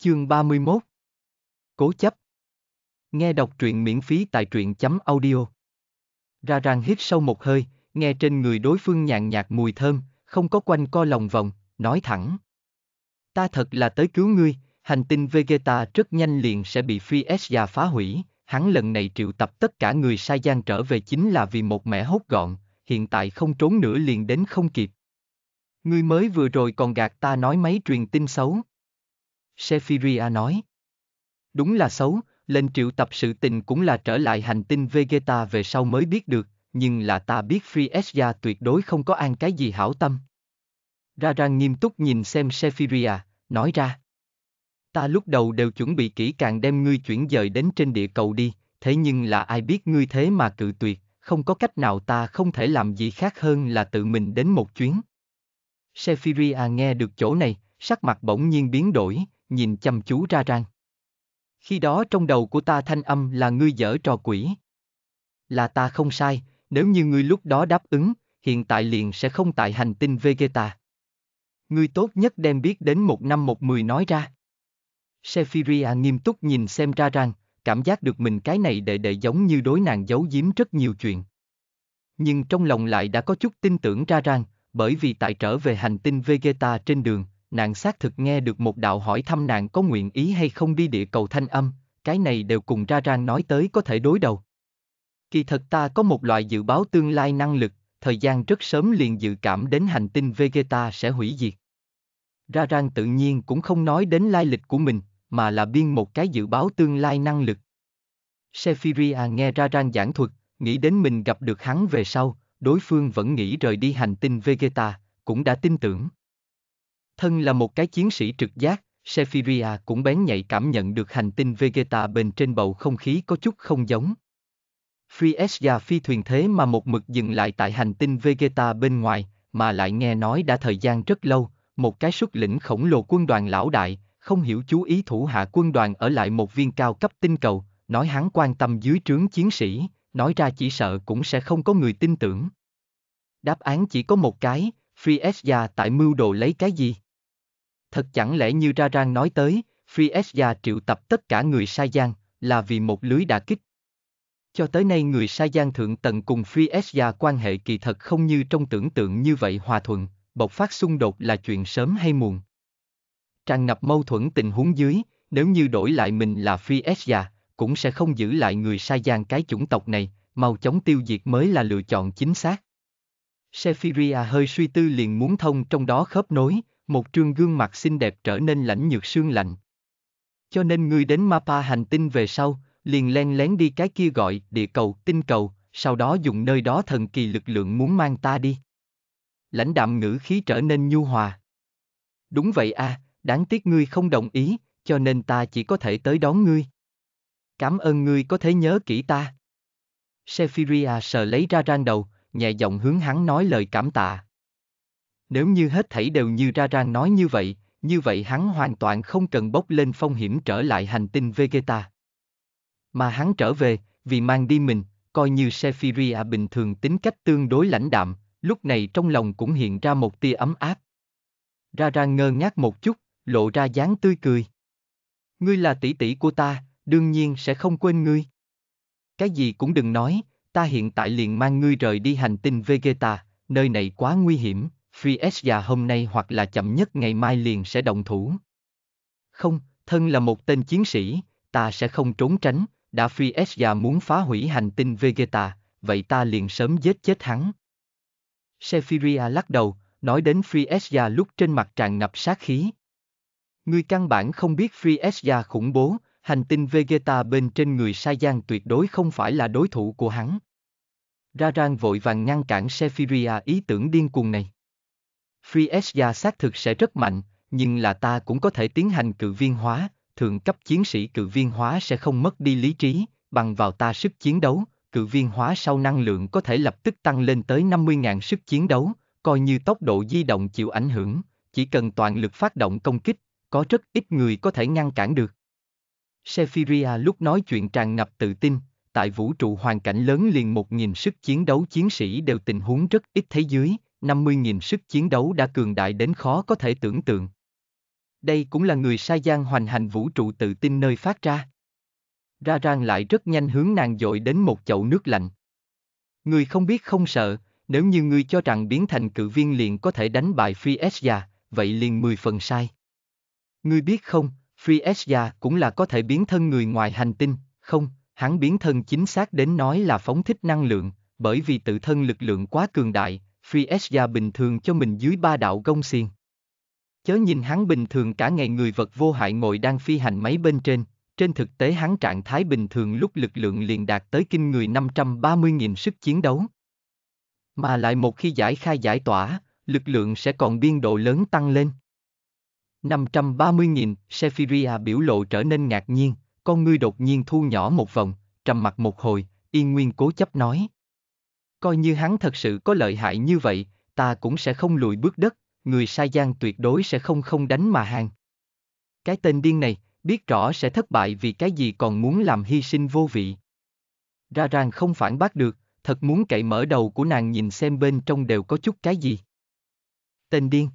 Chương 31 Cố chấp Nghe đọc truyện miễn phí tại truyện chấm audio Ra ràng hít sâu một hơi, nghe trên người đối phương nhàn nhạt mùi thơm, không có quanh co lòng vòng, nói thẳng. Ta thật là tới cứu ngươi, hành tinh Vegeta rất nhanh liền sẽ bị Phi Esya phá hủy, hắn lần này triệu tập tất cả người sai gian trở về chính là vì một mẻ hốt gọn, hiện tại không trốn nữa liền đến không kịp. Ngươi mới vừa rồi còn gạt ta nói mấy truyền tin xấu. Sephiria nói. Đúng là xấu, lên triệu tập sự tình cũng là trở lại hành tinh Vegeta về sau mới biết được, nhưng là ta biết Friesya tuyệt đối không có an cái gì hảo tâm. Ra ra nghiêm túc nhìn xem Sephiria, nói ra. Ta lúc đầu đều chuẩn bị kỹ càng đem ngươi chuyển dời đến trên địa cầu đi, thế nhưng là ai biết ngươi thế mà cự tuyệt, không có cách nào ta không thể làm gì khác hơn là tự mình đến một chuyến. Sephiria nghe được chỗ này, sắc mặt bỗng nhiên biến đổi, nhìn chăm chú ra rang. Khi đó trong đầu của ta thanh âm là ngươi dở trò quỷ. Là ta không sai, nếu như ngươi lúc đó đáp ứng, hiện tại liền sẽ không tại hành tinh Vegeta. Ngươi tốt nhất đem biết đến một năm một mười nói ra. Sephiria nghiêm túc nhìn xem ra rằng, cảm giác được mình cái này đệ đệ giống như đối nàng giấu giếm rất nhiều chuyện. Nhưng trong lòng lại đã có chút tin tưởng ra rằng, bởi vì tại trở về hành tinh Vegeta trên đường, nàng xác thực nghe được một đạo hỏi thăm nàng có nguyện ý hay không đi địa cầu thanh âm, cái này đều cùng ra rang nói tới có thể đối đầu. Kỳ thật ta có một loại dự báo tương lai năng lực, thời gian rất sớm liền dự cảm đến hành tinh Vegeta sẽ hủy diệt. Ra rang tự nhiên cũng không nói đến lai lịch của mình, mà là biên một cái dự báo tương lai năng lực. Sephiria nghe ra rang giảng thuật, nghĩ đến mình gặp được hắn về sau, đối phương vẫn nghĩ rời đi hành tinh Vegeta, cũng đã tin tưởng. Thân là một cái chiến sĩ trực giác, Sephiria cũng bén nhạy cảm nhận được hành tinh Vegeta bên trên bầu không khí có chút không giống. Friesia phi thuyền thế mà một mực dừng lại tại hành tinh Vegeta bên ngoài, mà lại nghe nói đã thời gian rất lâu, một cái xuất lĩnh khổng lồ quân đoàn lão đại, không hiểu chú ý thủ hạ quân đoàn ở lại một viên cao cấp tinh cầu, nói hắn quan tâm dưới trướng chiến sĩ, nói ra chỉ sợ cũng sẽ không có người tin tưởng. Đáp án chỉ có một cái, Friesia tại mưu đồ lấy cái gì? thật chẳng lẽ như ra rang nói tới, Friesja triệu tập tất cả người sai gian, là vì một lưới đã kích. Cho tới nay người sai gian thượng tận cùng Friesja quan hệ kỳ thật không như trong tưởng tượng như vậy hòa thuận, bộc phát xung đột là chuyện sớm hay muộn. Tràn ngập mâu thuẫn tình huống dưới, nếu như đổi lại mình là Friesja, cũng sẽ không giữ lại người sai gian cái chủng tộc này, mau chóng tiêu diệt mới là lựa chọn chính xác. Sephiria hơi suy tư liền muốn thông trong đó khớp nối, một trương gương mặt xinh đẹp trở nên lạnh nhược sương lạnh. Cho nên ngươi đến Mapa hành tinh về sau, liền len lén đi cái kia gọi địa cầu, tinh cầu, sau đó dùng nơi đó thần kỳ lực lượng muốn mang ta đi. Lãnh đạm ngữ khí trở nên nhu hòa. Đúng vậy a, à, đáng tiếc ngươi không đồng ý, cho nên ta chỉ có thể tới đón ngươi. Cảm ơn ngươi có thể nhớ kỹ ta. Sephiria sờ lấy ra rang đầu, nhẹ giọng hướng hắn nói lời cảm tạ. Nếu như hết thảy đều như ra rang nói như vậy, như vậy hắn hoàn toàn không cần bốc lên phong hiểm trở lại hành tinh Vegeta. Mà hắn trở về, vì mang đi mình, coi như Sephiria bình thường tính cách tương đối lãnh đạm, lúc này trong lòng cũng hiện ra một tia ấm áp. Ra ra ngơ ngác một chút, lộ ra dáng tươi cười. Ngươi là tỷ tỷ của ta, đương nhiên sẽ không quên ngươi. Cái gì cũng đừng nói, ta hiện tại liền mang ngươi rời đi hành tinh Vegeta, nơi này quá nguy hiểm, Friesja hôm nay hoặc là chậm nhất ngày mai liền sẽ động thủ. Không, thân là một tên chiến sĩ, ta sẽ không trốn tránh, đã Friesja muốn phá hủy hành tinh Vegeta, vậy ta liền sớm giết chết hắn. Sephiria lắc đầu, nói đến Friesja lúc trên mặt tràn ngập sát khí. Ngươi căn bản không biết Friesja khủng bố, hành tinh Vegeta bên trên người Sai Giang tuyệt đối không phải là đối thủ của hắn. Ra Raran vội vàng ngăn cản Sephiria ý tưởng điên cuồng này. Friesya xác thực sẽ rất mạnh, nhưng là ta cũng có thể tiến hành cự viên hóa, thượng cấp chiến sĩ cự viên hóa sẽ không mất đi lý trí, bằng vào ta sức chiến đấu, cự viên hóa sau năng lượng có thể lập tức tăng lên tới 50.000 sức chiến đấu, coi như tốc độ di động chịu ảnh hưởng, chỉ cần toàn lực phát động công kích, có rất ít người có thể ngăn cản được. Sephiria lúc nói chuyện tràn ngập tự tin, tại vũ trụ hoàn cảnh lớn liền một nghìn sức chiến đấu chiến sĩ đều tình huống rất ít thế giới. 50.000 sức chiến đấu đã cường đại đến khó có thể tưởng tượng. Đây cũng là người sai gian hoành hành vũ trụ tự tin nơi phát ra. Ra rang lại rất nhanh hướng nàng dội đến một chậu nước lạnh. Người không biết không sợ, nếu như người cho rằng biến thành cự viên liền có thể đánh bại Free vậy liền 10 phần sai. Người biết không, Free cũng là có thể biến thân người ngoài hành tinh, không, hắn biến thân chính xác đến nói là phóng thích năng lượng, bởi vì tự thân lực lượng quá cường đại, Friesga bình thường cho mình dưới ba đạo gông xiềng. Chớ nhìn hắn bình thường cả ngày người vật vô hại ngồi đang phi hành máy bên trên, trên thực tế hắn trạng thái bình thường lúc lực lượng liền đạt tới kinh người 530.000 sức chiến đấu. Mà lại một khi giải khai giải tỏa, lực lượng sẽ còn biên độ lớn tăng lên. 530.000, Sephiria biểu lộ trở nên ngạc nhiên, con ngươi đột nhiên thu nhỏ một vòng, trầm mặt một hồi, yên nguyên cố chấp nói coi như hắn thật sự có lợi hại như vậy, ta cũng sẽ không lùi bước đất, người sai gian tuyệt đối sẽ không không đánh mà hàng. Cái tên điên này, biết rõ sẽ thất bại vì cái gì còn muốn làm hy sinh vô vị. Ra ràng không phản bác được, thật muốn cậy mở đầu của nàng nhìn xem bên trong đều có chút cái gì. Tên điên.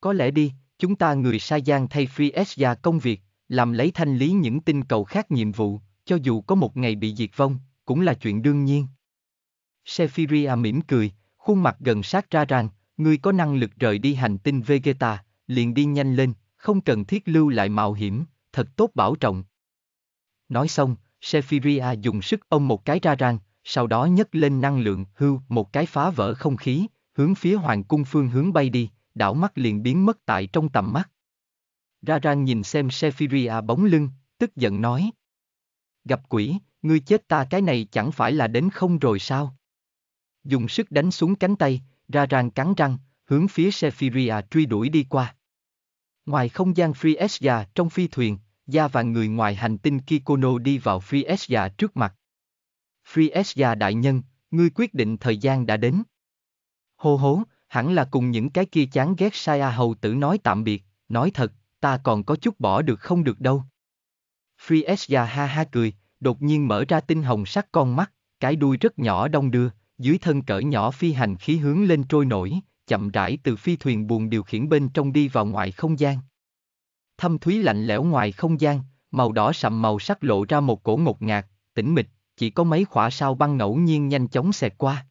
Có lẽ đi, chúng ta người Sa Giang thay Free Gia công việc, làm lấy thanh lý những tinh cầu khác nhiệm vụ, cho dù có một ngày bị diệt vong, cũng là chuyện đương nhiên. Sephiria mỉm cười, khuôn mặt gần sát ra rằng, ngươi có năng lực rời đi hành tinh Vegeta, liền đi nhanh lên, không cần thiết lưu lại mạo hiểm, thật tốt bảo trọng. Nói xong, Sephiria dùng sức ông một cái ra rằng, sau đó nhấc lên năng lượng hưu một cái phá vỡ không khí, hướng phía hoàng cung phương hướng bay đi, đảo mắt liền biến mất tại trong tầm mắt. Ra rang nhìn xem Sephiria bóng lưng, tức giận nói. Gặp quỷ, ngươi chết ta cái này chẳng phải là đến không rồi sao? dùng sức đánh xuống cánh tay, ra ràng cắn răng, hướng phía Sephiria truy đuổi đi qua. Ngoài không gian Friesja trong phi thuyền, Gia và người ngoài hành tinh Kikono đi vào Friesja trước mặt. Friesja đại nhân, ngươi quyết định thời gian đã đến. Hô hố, hẳn là cùng những cái kia chán ghét sai a hầu tử nói tạm biệt, nói thật, ta còn có chút bỏ được không được đâu. Friesja ha ha cười, đột nhiên mở ra tinh hồng sắc con mắt, cái đuôi rất nhỏ đông đưa, dưới thân cỡ nhỏ phi hành khí hướng lên trôi nổi, chậm rãi từ phi thuyền buồn điều khiển bên trong đi vào ngoài không gian. Thâm thúy lạnh lẽo ngoài không gian, màu đỏ sậm màu sắc lộ ra một cổ ngột ngạt, tĩnh mịch, chỉ có mấy khỏa sao băng ngẫu nhiên nhanh chóng xẹt qua.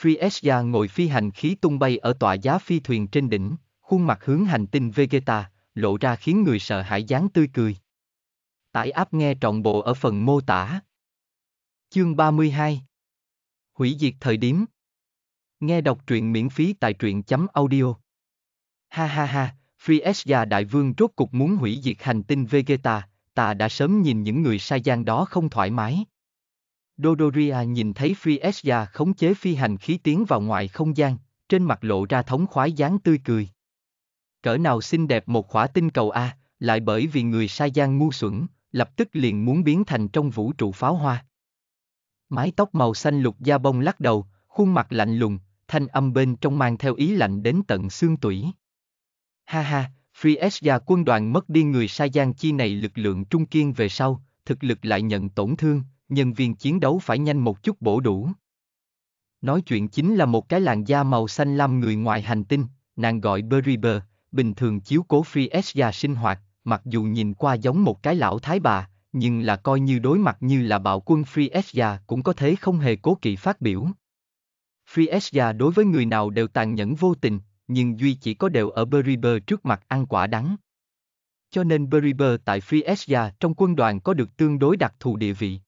Friesya ngồi phi hành khí tung bay ở tòa giá phi thuyền trên đỉnh, khuôn mặt hướng hành tinh Vegeta, lộ ra khiến người sợ hãi dáng tươi cười. Tải áp nghe trọn bộ ở phần mô tả. Chương 32 Hủy diệt thời điểm. Nghe đọc truyện miễn phí tại truyện chấm audio. Ha ha ha, Free Già Đại Vương rốt cục muốn hủy diệt hành tinh Vegeta, ta đã sớm nhìn những người sai gian đó không thoải mái. Dodoria nhìn thấy Free Già khống chế phi hành khí tiến vào ngoại không gian, trên mặt lộ ra thống khoái dáng tươi cười. Cỡ nào xinh đẹp một khỏa tinh cầu A, lại bởi vì người sai gian ngu xuẩn, lập tức liền muốn biến thành trong vũ trụ pháo hoa. Mái tóc màu xanh lục da bông lắc đầu, khuôn mặt lạnh lùng, thanh âm bên trong mang theo ý lạnh đến tận xương tủy. Ha ha, Free Gia quân đoàn mất đi người Sai Giang Chi này lực lượng trung kiên về sau, thực lực lại nhận tổn thương, nhân viên chiến đấu phải nhanh một chút bổ đủ. Nói chuyện chính là một cái làn da màu xanh lam người ngoài hành tinh, nàng gọi Beriber, bình thường chiếu cố Free Gia sinh hoạt, mặc dù nhìn qua giống một cái lão thái bà, nhưng là coi như đối mặt như là bạo quân Friesja cũng có thể không hề cố kỵ phát biểu. Friesja đối với người nào đều tàn nhẫn vô tình, nhưng duy chỉ có đều ở Beriber trước mặt ăn quả đắng. Cho nên Beriber tại Friesja trong quân đoàn có được tương đối đặc thù địa vị.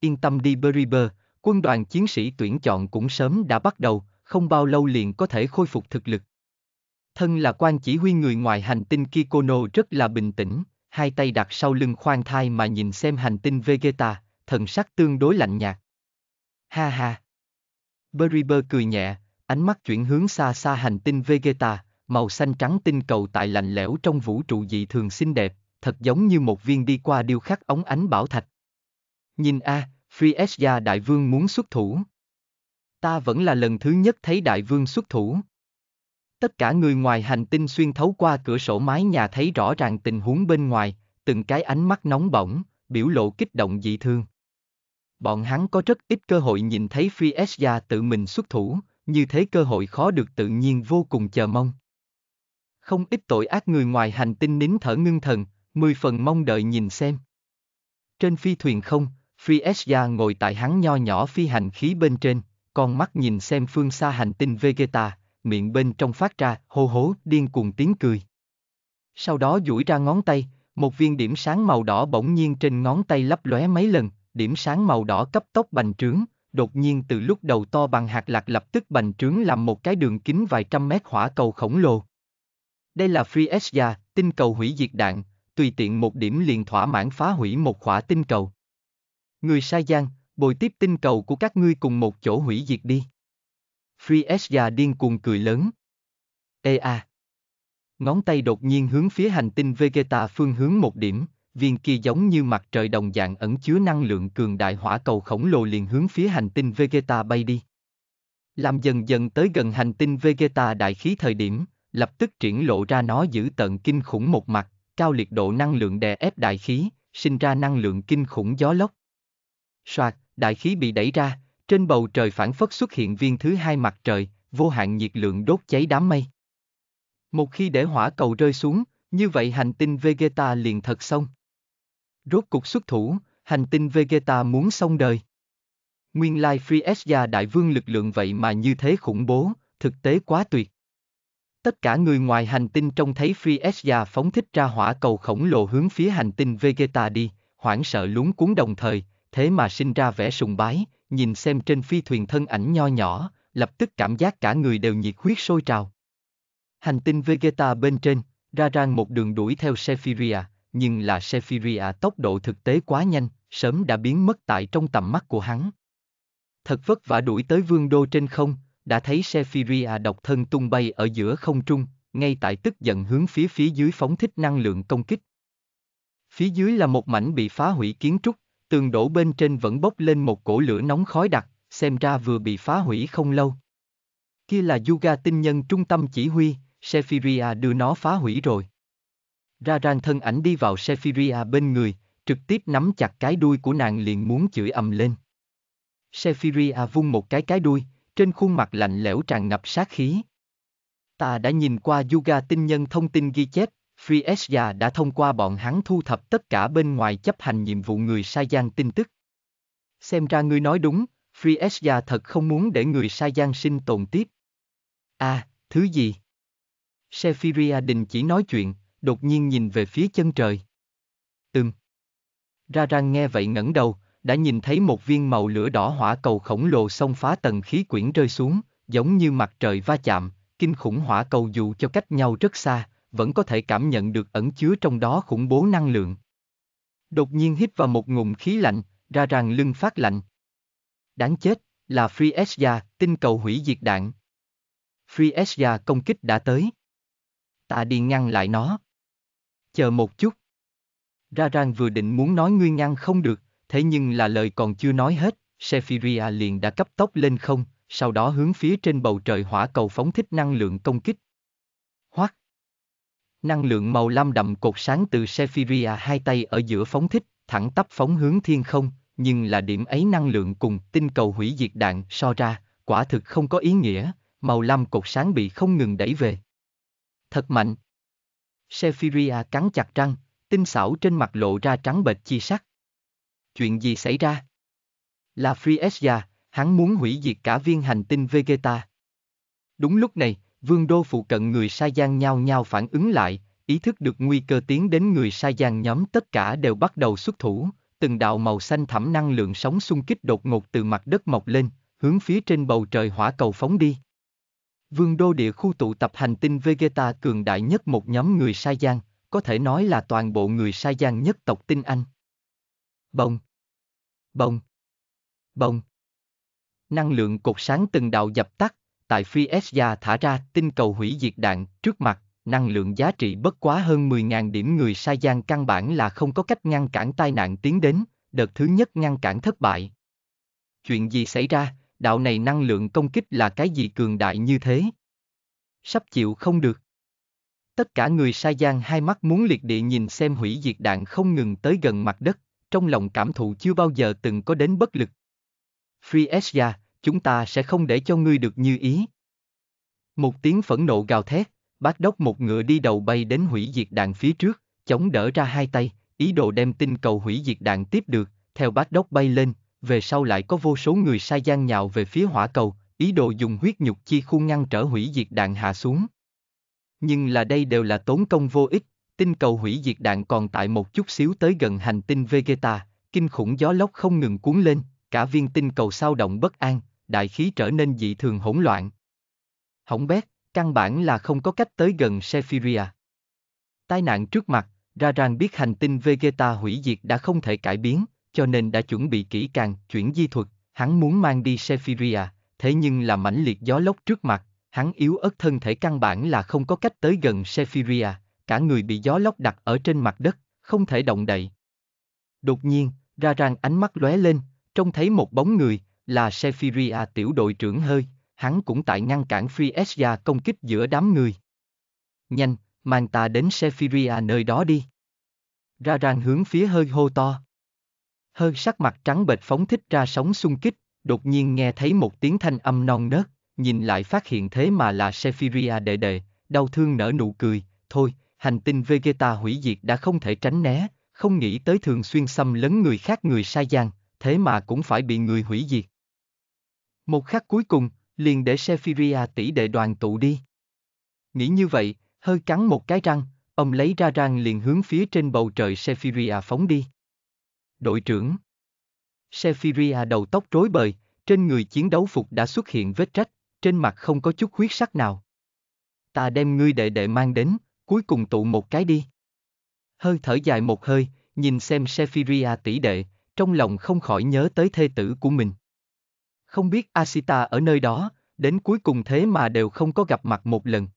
Yên tâm đi Beriber, quân đoàn chiến sĩ tuyển chọn cũng sớm đã bắt đầu, không bao lâu liền có thể khôi phục thực lực. Thân là quan chỉ huy người ngoài hành tinh Kikono rất là bình tĩnh, hai tay đặt sau lưng khoan thai mà nhìn xem hành tinh Vegeta, thần sắc tương đối lạnh nhạt. Ha ha! Beriber cười nhẹ, ánh mắt chuyển hướng xa xa hành tinh Vegeta, màu xanh trắng tinh cầu tại lạnh lẽo trong vũ trụ dị thường xinh đẹp, thật giống như một viên đi qua điêu khắc ống ánh bảo thạch. Nhìn a, à, đại vương muốn xuất thủ. Ta vẫn là lần thứ nhất thấy đại vương xuất thủ. Tất cả người ngoài hành tinh xuyên thấu qua cửa sổ mái nhà thấy rõ ràng tình huống bên ngoài, từng cái ánh mắt nóng bỏng, biểu lộ kích động dị thương. Bọn hắn có rất ít cơ hội nhìn thấy Phi tự mình xuất thủ, như thế cơ hội khó được tự nhiên vô cùng chờ mong. Không ít tội ác người ngoài hành tinh nín thở ngưng thần, mười phần mong đợi nhìn xem. Trên phi thuyền không, Phi ngồi tại hắn nho nhỏ phi hành khí bên trên, con mắt nhìn xem phương xa hành tinh Vegeta, miệng bên trong phát ra hô hố điên cuồng tiếng cười. Sau đó duỗi ra ngón tay, một viên điểm sáng màu đỏ bỗng nhiên trên ngón tay lấp lóe mấy lần, điểm sáng màu đỏ cấp tốc bành trướng, đột nhiên từ lúc đầu to bằng hạt lạc lập tức bành trướng làm một cái đường kính vài trăm mét hỏa cầu khổng lồ. Đây là Freesia, tinh cầu hủy diệt đạn, tùy tiện một điểm liền thỏa mãn phá hủy một khỏa tinh cầu. Người Sai Gian, bồi tiếp tinh cầu của các ngươi cùng một chỗ hủy diệt đi. Free S già điên cuồng cười lớn. Ê à! Ngón tay đột nhiên hướng phía hành tinh Vegeta phương hướng một điểm, viên kia giống như mặt trời đồng dạng ẩn chứa năng lượng cường đại hỏa cầu khổng lồ liền hướng phía hành tinh Vegeta bay đi. Làm dần dần tới gần hành tinh Vegeta đại khí thời điểm, lập tức triển lộ ra nó giữ tận kinh khủng một mặt, cao liệt độ năng lượng đè ép đại khí, sinh ra năng lượng kinh khủng gió lốc. Soạt, đại khí bị đẩy ra, trên bầu trời phản phất xuất hiện viên thứ hai mặt trời, vô hạn nhiệt lượng đốt cháy đám mây. Một khi để hỏa cầu rơi xuống, như vậy hành tinh Vegeta liền thật xong. Rốt cục xuất thủ, hành tinh Vegeta muốn xong đời. Nguyên lai Free Esya đại vương lực lượng vậy mà như thế khủng bố, thực tế quá tuyệt. Tất cả người ngoài hành tinh trông thấy Free Esya phóng thích ra hỏa cầu khổng lồ hướng phía hành tinh Vegeta đi, hoảng sợ lúng cuốn đồng thời, thế mà sinh ra vẻ sùng bái, nhìn xem trên phi thuyền thân ảnh nho nhỏ, lập tức cảm giác cả người đều nhiệt huyết sôi trào. Hành tinh Vegeta bên trên, ra rang một đường đuổi theo Sephiria, nhưng là Sephiria tốc độ thực tế quá nhanh, sớm đã biến mất tại trong tầm mắt của hắn. Thật vất vả đuổi tới vương đô trên không, đã thấy Sephiria độc thân tung bay ở giữa không trung, ngay tại tức giận hướng phía phía dưới phóng thích năng lượng công kích. Phía dưới là một mảnh bị phá hủy kiến trúc, tường đổ bên trên vẫn bốc lên một cổ lửa nóng khói đặc, xem ra vừa bị phá hủy không lâu. Kia là Yuga tinh nhân trung tâm chỉ huy, Sephiria đưa nó phá hủy rồi. Ra ran thân ảnh đi vào Sephiria bên người, trực tiếp nắm chặt cái đuôi của nàng liền muốn chửi ầm lên. Sephiria vung một cái cái đuôi, trên khuôn mặt lạnh lẽo tràn ngập sát khí. Ta đã nhìn qua Yuga tinh nhân thông tin ghi chép, Friesja đã thông qua bọn hắn thu thập tất cả bên ngoài chấp hành nhiệm vụ người sai gian tin tức. Xem ra ngươi nói đúng, Friesja thật không muốn để người sai gian sinh tồn tiếp. À, thứ gì? Sephiria đình chỉ nói chuyện, đột nhiên nhìn về phía chân trời. Ừm. Ra răng nghe vậy ngẩng đầu, đã nhìn thấy một viên màu lửa đỏ hỏa cầu khổng lồ xông phá tầng khí quyển rơi xuống, giống như mặt trời va chạm, kinh khủng hỏa cầu dù cho cách nhau rất xa, vẫn có thể cảm nhận được ẩn chứa trong đó khủng bố năng lượng. Đột nhiên hít vào một ngụm khí lạnh, ra rằng lưng phát lạnh. Đáng chết, là Free Esya, tinh cầu hủy diệt đạn. Free Esya công kích đã tới. Tạ đi ngăn lại nó. Chờ một chút. Ra rằng vừa định muốn nói ngươi ngăn không được, thế nhưng là lời còn chưa nói hết, Sephiria liền đã cấp tốc lên không, sau đó hướng phía trên bầu trời hỏa cầu phóng thích năng lượng công kích, Năng lượng màu lam đậm cột sáng từ Sephiria hai tay ở giữa phóng thích, thẳng tắp phóng hướng thiên không, nhưng là điểm ấy năng lượng cùng tinh cầu hủy diệt đạn so ra, quả thực không có ý nghĩa, màu lam cột sáng bị không ngừng đẩy về. Thật mạnh. Sephiria cắn chặt răng, tinh xảo trên mặt lộ ra trắng bệch chi sắc. Chuyện gì xảy ra? Là Friesia, hắn muốn hủy diệt cả viên hành tinh Vegeta. Đúng lúc này, vương đô phụ cận người Sai Gian nhau nhau phản ứng lại, ý thức được nguy cơ tiến đến người Sai Gian nhóm tất cả đều bắt đầu xuất thủ, từng đạo màu xanh thẳm năng lượng sóng xung kích đột ngột từ mặt đất mọc lên, hướng phía trên bầu trời hỏa cầu phóng đi. Vương đô địa khu tụ tập hành tinh Vegeta cường đại nhất một nhóm người Sai Gian, có thể nói là toàn bộ người Sai Gian nhất tộc tinh Anh. Bông! Bông! Bông! Năng lượng cột sáng từng đạo dập tắt, tại phi thả ra tinh cầu hủy diệt đạn, trước mặt, năng lượng giá trị bất quá hơn 10.000 điểm người sai gian căn bản là không có cách ngăn cản tai nạn tiến đến, đợt thứ nhất ngăn cản thất bại. Chuyện gì xảy ra, đạo này năng lượng công kích là cái gì cường đại như thế? Sắp chịu không được. Tất cả người sai gian hai mắt muốn liệt địa nhìn xem hủy diệt đạn không ngừng tới gần mặt đất, trong lòng cảm thụ chưa bao giờ từng có đến bất lực. Free Asia, chúng ta sẽ không để cho ngươi được như ý. Một tiếng phẫn nộ gào thét, bác đốc một ngựa đi đầu bay đến hủy diệt đạn phía trước, chống đỡ ra hai tay, ý đồ đem tinh cầu hủy diệt đạn tiếp được, theo bác đốc bay lên, về sau lại có vô số người sai gian nhào về phía hỏa cầu, ý đồ dùng huyết nhục chi khu ngăn trở hủy diệt đạn hạ xuống. Nhưng là đây đều là tốn công vô ích, tinh cầu hủy diệt đạn còn tại một chút xíu tới gần hành tinh Vegeta, kinh khủng gió lốc không ngừng cuốn lên, cả viên tinh cầu sao động bất an, đại khí trở nên dị thường hỗn loạn. Hỏng bét, căn bản là không có cách tới gần Sephiria. Tai nạn trước mặt, ra rằng biết hành tinh Vegeta hủy diệt đã không thể cải biến, cho nên đã chuẩn bị kỹ càng chuyển di thuật, hắn muốn mang đi Sephiria, thế nhưng là mãnh liệt gió lốc trước mặt, hắn yếu ớt thân thể căn bản là không có cách tới gần Sephiria, cả người bị gió lốc đặt ở trên mặt đất, không thể động đậy. Đột nhiên, ra rằng ánh mắt lóe lên, trông thấy một bóng người, là Sephiria tiểu đội trưởng hơi, hắn cũng tại ngăn cản Friesja công kích giữa đám người. Nhanh, mang ta đến Sephiria nơi đó đi. Ra ràng hướng phía hơi hô to. Hơi sắc mặt trắng bệch phóng thích ra sóng xung kích, đột nhiên nghe thấy một tiếng thanh âm non nớt, nhìn lại phát hiện thế mà là Sephiria đệ đệ, đau thương nở nụ cười, thôi, hành tinh Vegeta hủy diệt đã không thể tránh né, không nghĩ tới thường xuyên xâm lấn người khác người sai gian, thế mà cũng phải bị người hủy diệt. Một khắc cuối cùng, liền để Sephiria tỷ đệ đoàn tụ đi. Nghĩ như vậy, hơi cắn một cái răng, ông lấy ra răng liền hướng phía trên bầu trời Sephiria phóng đi. Đội trưởng Sephiria đầu tóc rối bời, trên người chiến đấu phục đã xuất hiện vết rách, trên mặt không có chút huyết sắc nào. Ta đem ngươi đệ đệ mang đến, cuối cùng tụ một cái đi. Hơi thở dài một hơi, nhìn xem Sephiria tỷ đệ, trong lòng không khỏi nhớ tới thê tử của mình. Không biết Asita ở nơi đó, đến cuối cùng thế mà đều không có gặp mặt một lần.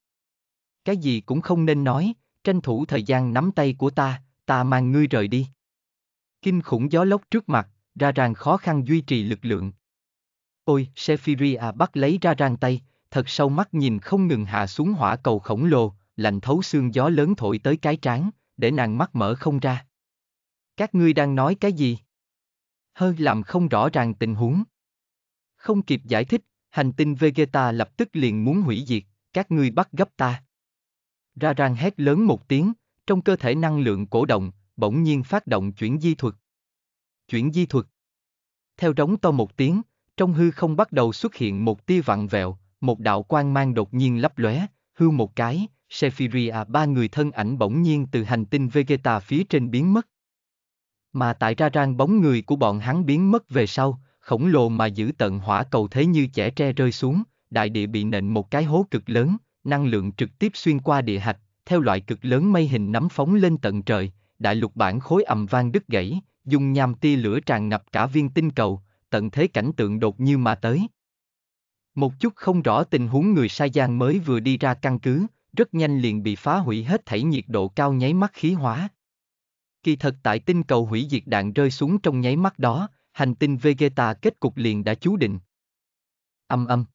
Cái gì cũng không nên nói, tranh thủ thời gian nắm tay của ta, ta mang ngươi rời đi. Kinh khủng gió lốc trước mặt, ra ràng khó khăn duy trì lực lượng. Ôi, Sephiria bắt lấy ra ràng tay, thật sâu mắt nhìn không ngừng hạ xuống hỏa cầu khổng lồ, lạnh thấu xương gió lớn thổi tới cái trán, để nàng mắt mở không ra. Các ngươi đang nói cái gì? Hơi làm không rõ ràng tình huống. Không kịp giải thích, hành tinh Vegeta lập tức liền muốn hủy diệt, các ngươi bắt gấp ta. Ra rang hét lớn một tiếng, trong cơ thể năng lượng cổ động, bỗng nhiên phát động chuyển di thuật. Chuyển di thuật. Theo rống to một tiếng, trong hư không bắt đầu xuất hiện một tia vặn vẹo, một đạo quang mang đột nhiên lấp lóe, hư một cái, Sephiria ba người thân ảnh bỗng nhiên từ hành tinh Vegeta phía trên biến mất. Mà tại ra rang bóng người của bọn hắn biến mất về sau, khổng lồ mà giữ tận hỏa cầu thế như chẻ tre rơi xuống, đại địa bị nện một cái hố cực lớn, năng lượng trực tiếp xuyên qua địa hạch, theo loại cực lớn mây hình nắm phóng lên tận trời, đại lục bản khối ầm vang đứt gãy, dùng nham tia lửa tràn ngập cả viên tinh cầu, tận thế cảnh tượng đột như mà tới. Một chút không rõ tình huống người sai gian mới vừa đi ra căn cứ, rất nhanh liền bị phá hủy hết thảy nhiệt độ cao nháy mắt khí hóa. Kỳ thật tại tinh cầu hủy diệt đạn rơi xuống trong nháy mắt đó, hành tinh Vegeta kết cục liền đã chú định. Âm âm.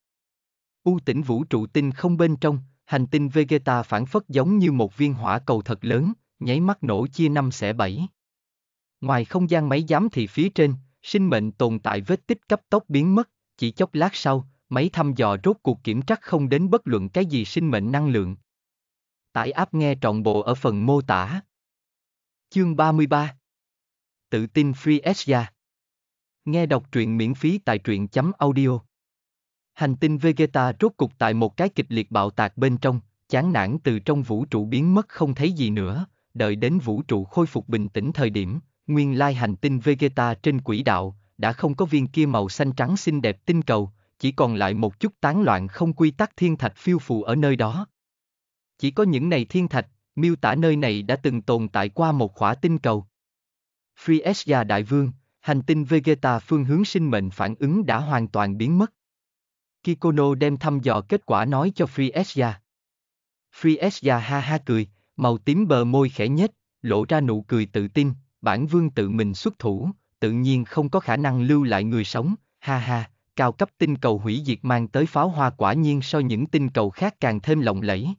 U tỉnh vũ trụ tinh không bên trong, hành tinh Vegeta phản phất giống như một viên hỏa cầu thật lớn, nháy mắt nổ chia năm xẻ bảy. Ngoài không gian máy giám thị phía trên, sinh mệnh tồn tại vết tích cấp tốc biến mất, chỉ chốc lát sau, máy thăm dò rốt cuộc kiểm trắc không đến bất luận cái gì sinh mệnh năng lượng. Tải áp nghe trọn bộ ở phần mô tả. Chương 33 Tự tin Free Asia Nghe đọc truyện miễn phí tại truyện chấm audio. Hành tinh Vegeta rốt cục tại một cái kịch liệt bạo tạc bên trong, chán nản từ trong vũ trụ biến mất không thấy gì nữa, đợi đến vũ trụ khôi phục bình tĩnh thời điểm, nguyên lai hành tinh Vegeta trên quỹ đạo, đã không có viên kia màu xanh trắng xinh đẹp tinh cầu, chỉ còn lại một chút tán loạn không quy tắc thiên thạch phiêu phù ở nơi đó. Chỉ có những này thiên thạch, miêu tả nơi này đã từng tồn tại qua một khỏa tinh cầu. Free Asia Đại Vương, hành tinh Vegeta phương hướng sinh mệnh phản ứng đã hoàn toàn biến mất. Kikono đem thăm dò kết quả nói cho Friesya. Friesya ha ha cười, màu tím bờ môi khẽ nhất, lộ ra nụ cười tự tin, bản vương tự mình xuất thủ, tự nhiên không có khả năng lưu lại người sống, ha ha, cao cấp tinh cầu hủy diệt mang tới pháo hoa quả nhiên so những tinh cầu khác càng thêm lộng lẫy.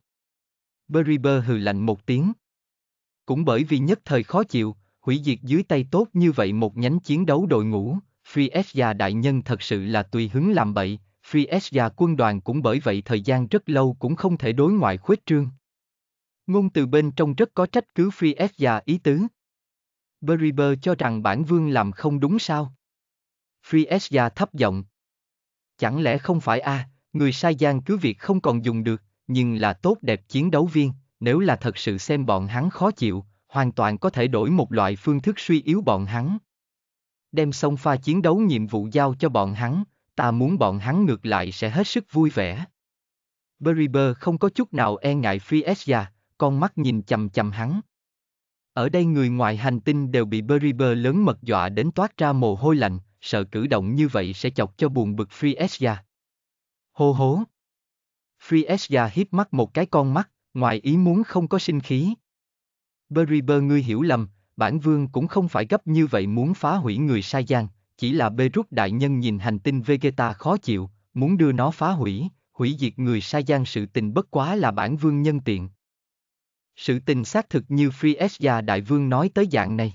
Beriber hừ lạnh một tiếng. Cũng bởi vì nhất thời khó chịu, hủy diệt dưới tay tốt như vậy một nhánh chiến đấu đội ngũ, Friesja đại nhân thật sự là tùy hứng làm bậy, Friesja quân đoàn cũng bởi vậy thời gian rất lâu cũng không thể đối ngoại khuếch trương. Ngôn từ bên trong rất có trách cứ Friesja ý tứ. Beriber cho rằng bản vương làm không đúng sao? Friesja thấp giọng. Chẳng lẽ không phải a, à, người sai gian cứ việc không còn dùng được, nhưng là tốt đẹp chiến đấu viên, nếu là thật sự xem bọn hắn khó chịu, hoàn toàn có thể đổi một loại phương thức suy yếu bọn hắn. Đem song pha chiến đấu nhiệm vụ giao cho bọn hắn, ta muốn bọn hắn ngược lại sẽ hết sức vui vẻ. Beriber không có chút nào e ngại Friesya, con mắt nhìn chầm chầm hắn. Ở đây người ngoài hành tinh đều bị Beriber lớn mật dọa đến toát ra mồ hôi lạnh, sợ cử động như vậy sẽ chọc cho buồn bực Friesya. Hô hố! Friesya hiếp mắt một cái con mắt, ngoài ý muốn không có sinh khí. Beriber ngươi hiểu lầm, bản vương cũng không phải gấp như vậy muốn phá hủy người sai gian, chỉ là Berut đại nhân nhìn hành tinh Vegeta khó chịu, muốn đưa nó phá hủy, hủy diệt người sai gian sự tình bất quá là bản vương nhân tiện. Sự tình xác thực như Friesya đại vương nói tới dạng này.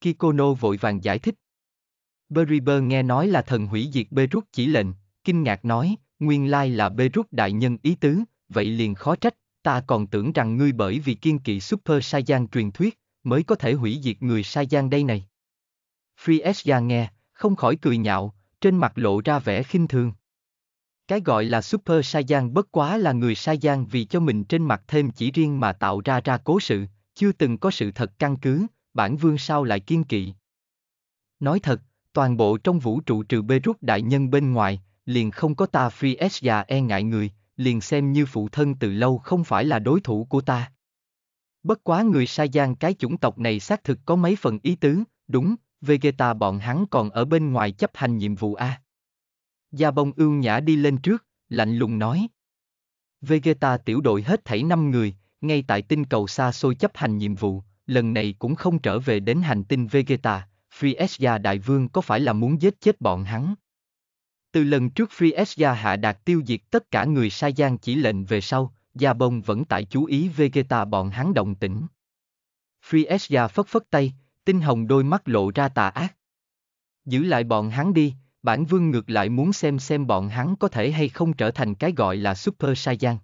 Kikono vội vàng giải thích. Beriber nghe nói là thần hủy diệt Berut chỉ lệnh, kinh ngạc nói, nguyên lai là Berut đại nhân ý tứ, vậy liền khó trách, ta còn tưởng rằng ngươi bởi vì kiên kỵ Super Saiyan truyền thuyết, mới có thể hủy diệt người Saiyan đây này. Frieza nghe, không khỏi cười nhạo, trên mặt lộ ra vẻ khinh thường. Cái gọi là Super Saiyan bất quá là người Saiyan vì cho mình trên mặt thêm chỉ riêng mà tạo ra ra cố sự, chưa từng có sự thật căn cứ, bản vương sao lại kiên kỵ. Nói thật, toàn bộ trong vũ trụ trừ Beirut đại nhân bên ngoài, liền không có ta Frieza e ngại người, liền xem như phụ thân từ lâu không phải là đối thủ của ta. Bất quá người Sa gian cái chủng tộc này xác thực có mấy phần ý tứ, đúng, Vegeta bọn hắn còn ở bên ngoài chấp hành nhiệm vụ A. Gia bông ương nhã đi lên trước, lạnh lùng nói. Vegeta tiểu đội hết thảy 5 người, ngay tại tinh cầu xa xôi chấp hành nhiệm vụ, lần này cũng không trở về đến hành tinh Vegeta, Friesga đại vương có phải là muốn giết chết bọn hắn? Từ lần trước Free Gia hạ đạt tiêu diệt tất cả người Sa Giang chỉ lệnh về sau, Gia Bông vẫn tại chú ý Vegeta bọn hắn động tĩnh. Free Gia phất phất tay, tinh hồng đôi mắt lộ ra tà ác. Giữ lại bọn hắn đi, bản vương ngược lại muốn xem xem bọn hắn có thể hay không trở thành cái gọi là Super Saiyan.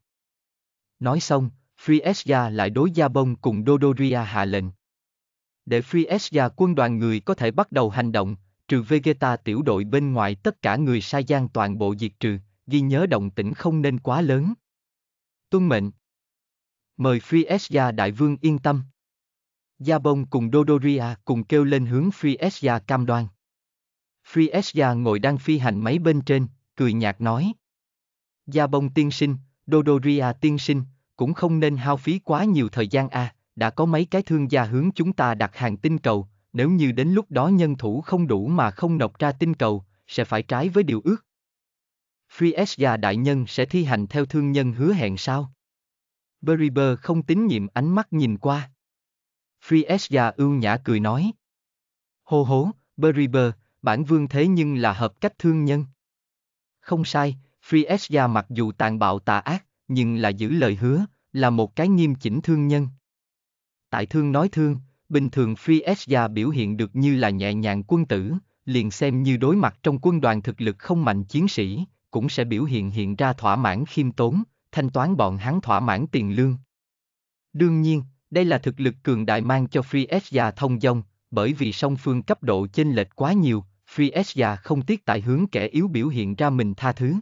Nói xong, Friesja lại đối Gia Bông cùng Dodoria hạ lệnh. Để Friesja quân đoàn người có thể bắt đầu hành động, trừ Vegeta tiểu đội bên ngoài tất cả người sai gian toàn bộ diệt trừ, ghi nhớ động tĩnh không nên quá lớn. Tuân mệnh. Mời Friesya đại vương yên tâm. Gia Bông cùng Dodoria cùng kêu lên hướng Friesya cam đoan. Friesya ngồi đang phi hành máy bên trên, cười nhạt nói. Gia Bông tiên sinh, Dodoria tiên sinh, cũng không nên hao phí quá nhiều thời gian a. À, đã có mấy cái thương gia hướng chúng ta đặt hàng tinh cầu, nếu như đến lúc đó nhân thủ không đủ mà không nộp ra tinh cầu, sẽ phải trái với điều ước. Friesga đại nhân sẽ thi hành theo thương nhân hứa hẹn sao? Beriber không tín nhiệm ánh mắt nhìn qua. Friesga ưu nhã cười nói. Hô hố, Beriber, bản vương thế nhưng là hợp cách thương nhân. Không sai, Friesga mặc dù tàn bạo tà ác, nhưng là giữ lời hứa, là một cái nghiêm chỉnh thương nhân. Tại thương nói thương, bình thường Phi Esja biểu hiện được như là nhẹ nhàng quân tử, liền xem như đối mặt trong quân đoàn thực lực không mạnh chiến sĩ, cũng sẽ biểu hiện hiện ra thỏa mãn khiêm tốn, thanh toán bọn hắn thỏa mãn tiền lương. Đương nhiên, đây là thực lực cường đại mang cho Free Esja thông dong, bởi vì song phương cấp độ chênh lệch quá nhiều, Free Esja không tiếc tại hướng kẻ yếu biểu hiện ra mình tha thứ.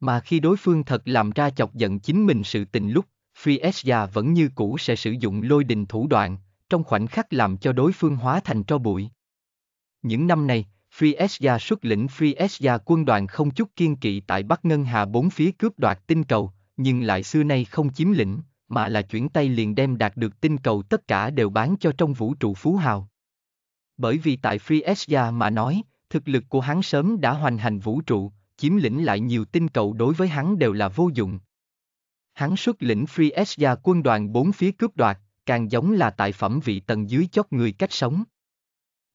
Mà khi đối phương thật làm ra chọc giận chính mình sự tình lúc, Free Esja vẫn như cũ sẽ sử dụng lôi đình thủ đoạn, trong khoảnh khắc làm cho đối phương hóa thành tro bụi. Những năm này, Friesja xuất lĩnh Friesja quân đoàn không chút kiên kỵ tại Bắc Ngân Hà bốn phía cướp đoạt tinh cầu, nhưng lại xưa nay không chiếm lĩnh, mà là chuyển tay liền đem đạt được tinh cầu tất cả đều bán cho trong vũ trụ phú hào. Bởi vì tại Friesja mà nói, thực lực của hắn sớm đã hoành hành vũ trụ, chiếm lĩnh lại nhiều tinh cầu đối với hắn đều là vô dụng. Hắn xuất lĩnh Friesja quân đoàn bốn phía cướp đoạt, càng giống là tại phẩm vị tầng dưới chót người cách sống.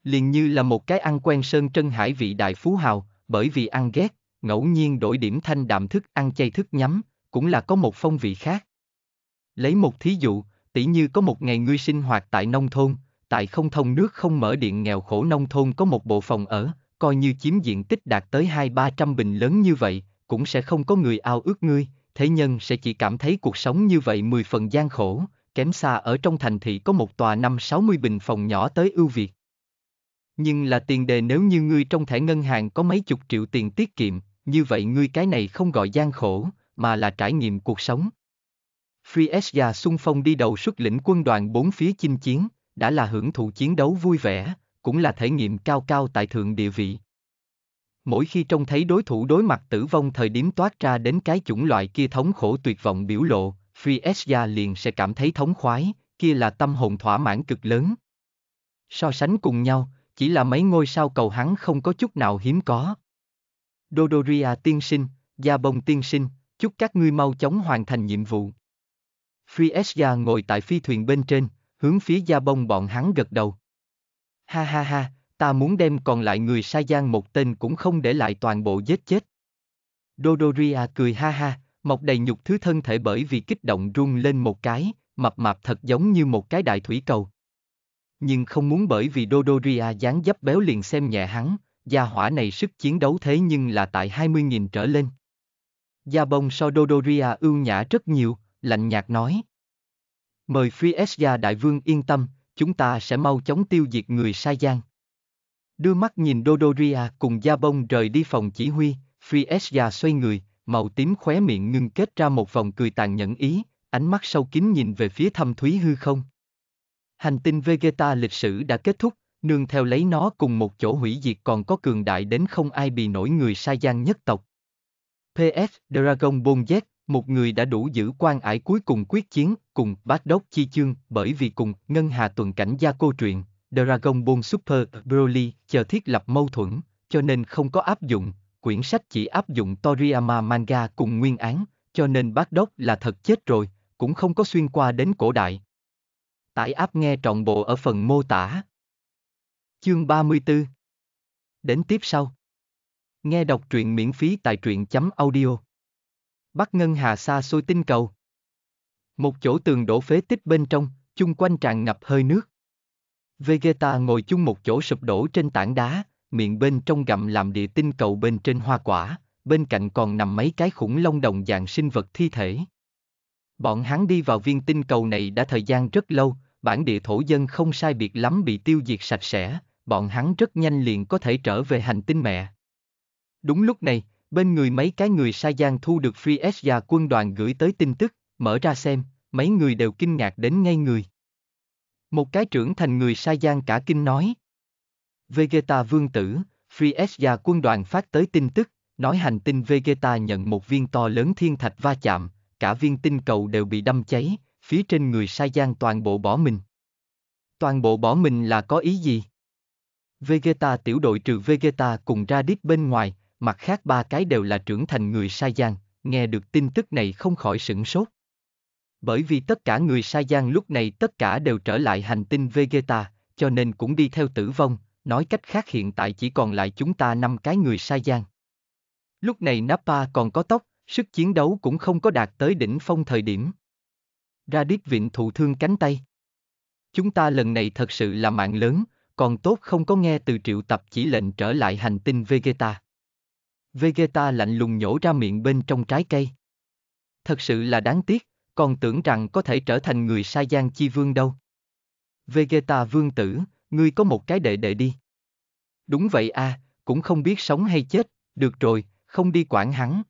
Liền như là một cái ăn quen sơn trân hải vị đại phú hào, bởi vì ăn ghét, ngẫu nhiên đổi điểm thanh đạm thức ăn chay thức nhắm, cũng là có một phong vị khác. Lấy một thí dụ, tỷ như có một ngày ngươi sinh hoạt tại nông thôn, tại không thông nước không mở điện nghèo khổ nông thôn có một bộ phòng ở, coi như chiếm diện tích đạt tới hai ba trăm bình lớn như vậy, cũng sẽ không có người ao ước ngươi, thế nhân sẽ chỉ cảm thấy cuộc sống như vậy mười phần gian khổ, kém xa ở trong thành thị có một tòa năm 60 bình phòng nhỏ tới ưu việt. Nhưng là tiền đề nếu như ngươi trong thẻ ngân hàng có mấy chục triệu tiền tiết kiệm, như vậy ngươi cái này không gọi gian khổ, mà là trải nghiệm cuộc sống. Friesga xung phong đi đầu xuất lĩnh quân đoàn bốn phía chinh chiến, đã là hưởng thụ chiến đấu vui vẻ, cũng là thể nghiệm cao cao tại thượng địa vị. Mỗi khi trông thấy đối thủ đối mặt tử vong thời điểm toát ra đến cái chủng loại kia thống khổ tuyệt vọng biểu lộ, Friesja liền sẽ cảm thấy thống khoái, kia là tâm hồn thỏa mãn cực lớn. So sánh cùng nhau, chỉ là mấy ngôi sao cầu hắn không có chút nào hiếm có. Dodoria tiên sinh, Gia Bông tiên sinh, chúc các ngươi mau chóng hoàn thành nhiệm vụ. Friesja ngồi tại phi thuyền bên trên, hướng phía Gia Bông bọn hắn gật đầu. Ha ha ha, ta muốn đem còn lại người Sa Giang một tên cũng không để lại toàn bộ giết chết. Dodoria cười ha ha, Mọc đầy nhục thứ thân thể bởi vì kích động run lên một cái, mập mạp thật giống như một cái đại thủy cầu. Nhưng không muốn bởi vì Dodoria dáng dấp béo liền xem nhẹ hắn, gia hỏa này sức chiến đấu thế nhưng là tại 20.000 trở lên. Gia bông so Dodoria ưu nhã rất nhiều, lạnh nhạt nói. Mời Friesga đại vương yên tâm, chúng ta sẽ mau chóng tiêu diệt người sai gian. Đưa mắt nhìn Dodoria cùng Gia bông rời đi phòng chỉ huy, Friesga xoay người, màu tím khóe miệng ngưng kết ra một vòng cười tàn nhẫn ý, ánh mắt sâu kín nhìn về phía thâm thúy hư không. Hành tinh Vegeta lịch sử đã kết thúc, nương theo lấy nó cùng một chỗ hủy diệt còn có cường đại đến không ai bị nổi người sai gian nhất tộc. PS Dragon Ball Z, một người đã đủ giữ quan ải cuối cùng quyết chiến, cùng bát đốc chi chương, bởi vì cùng Ngân Hà tuần cảnh gia cô truyện, Dragon Ball Super Broly chờ thiết lập mâu thuẫn, cho nên không có áp dụng, quyển sách chỉ áp dụng Toriyama manga cùng nguyên án, cho nên bác đốc là thật chết rồi, cũng không có xuyên qua đến cổ đại. Tải áp nghe trọn bộ ở phần mô tả. Chương 34 Đến tiếp sau Nghe đọc truyện miễn phí tại truyện.audio chấm Bắc Ngân Hà xa xôi tinh cầu Một chỗ tường đổ phế tích bên trong, chung quanh tràn ngập hơi nước. Vegeta ngồi chung một chỗ sụp đổ trên tảng đá, miệng bên trong gặm làm địa tinh cầu bên trên hoa quả, bên cạnh còn nằm mấy cái khủng long đồng dạng sinh vật thi thể. Bọn hắn đi vào viên tinh cầu này đã thời gian rất lâu, bản địa thổ dân không sai biệt lắm bị tiêu diệt sạch sẽ, bọn hắn rất nhanh liền có thể trở về hành tinh mẹ. Đúng lúc này, bên người mấy cái người Sai Gian thu được Free Asia quân đoàn gửi tới tin tức, mở ra xem, mấy người đều kinh ngạc đến ngay người. Một cái trưởng thành người Sai Gian cả kinh nói. Vegeta Vương Tử, Friesya quân đoàn phát tới tin tức, nói hành tinh Vegeta nhận một viên to lớn thiên thạch va chạm, cả viên tinh cầu đều bị đâm cháy, phía trên người sai gian toàn bộ bỏ mình. Toàn bộ bỏ mình là có ý gì? Vegeta tiểu đội trừ Vegeta cùng ra đít bên ngoài, mặt khác ba cái đều là trưởng thành người sai gian, nghe được tin tức này không khỏi sửng sốt. Bởi vì tất cả người sai gian lúc này tất cả đều trở lại hành tinh Vegeta, cho nên cũng đi theo tử vong, nói cách khác hiện tại chỉ còn lại chúng ta năm cái người sai gian. Lúc này Nappa còn có tóc, sức chiến đấu cũng không có đạt tới đỉnh phong thời điểm. Radit Vịnh thụ thương cánh tay. Chúng ta lần này thật sự là mạng lớn, còn tốt không có nghe từ triệu tập chỉ lệnh trở lại hành tinh Vegeta. Vegeta lạnh lùng nhổ ra miệng bên trong trái cây. Thật sự là đáng tiếc, còn tưởng rằng có thể trở thành người sai gian chi vương đâu. Vegeta vương tử, ngươi có một cái đệ đệ đi. Đúng vậy à, cũng không biết sống hay chết, được rồi, không đi quản hắn.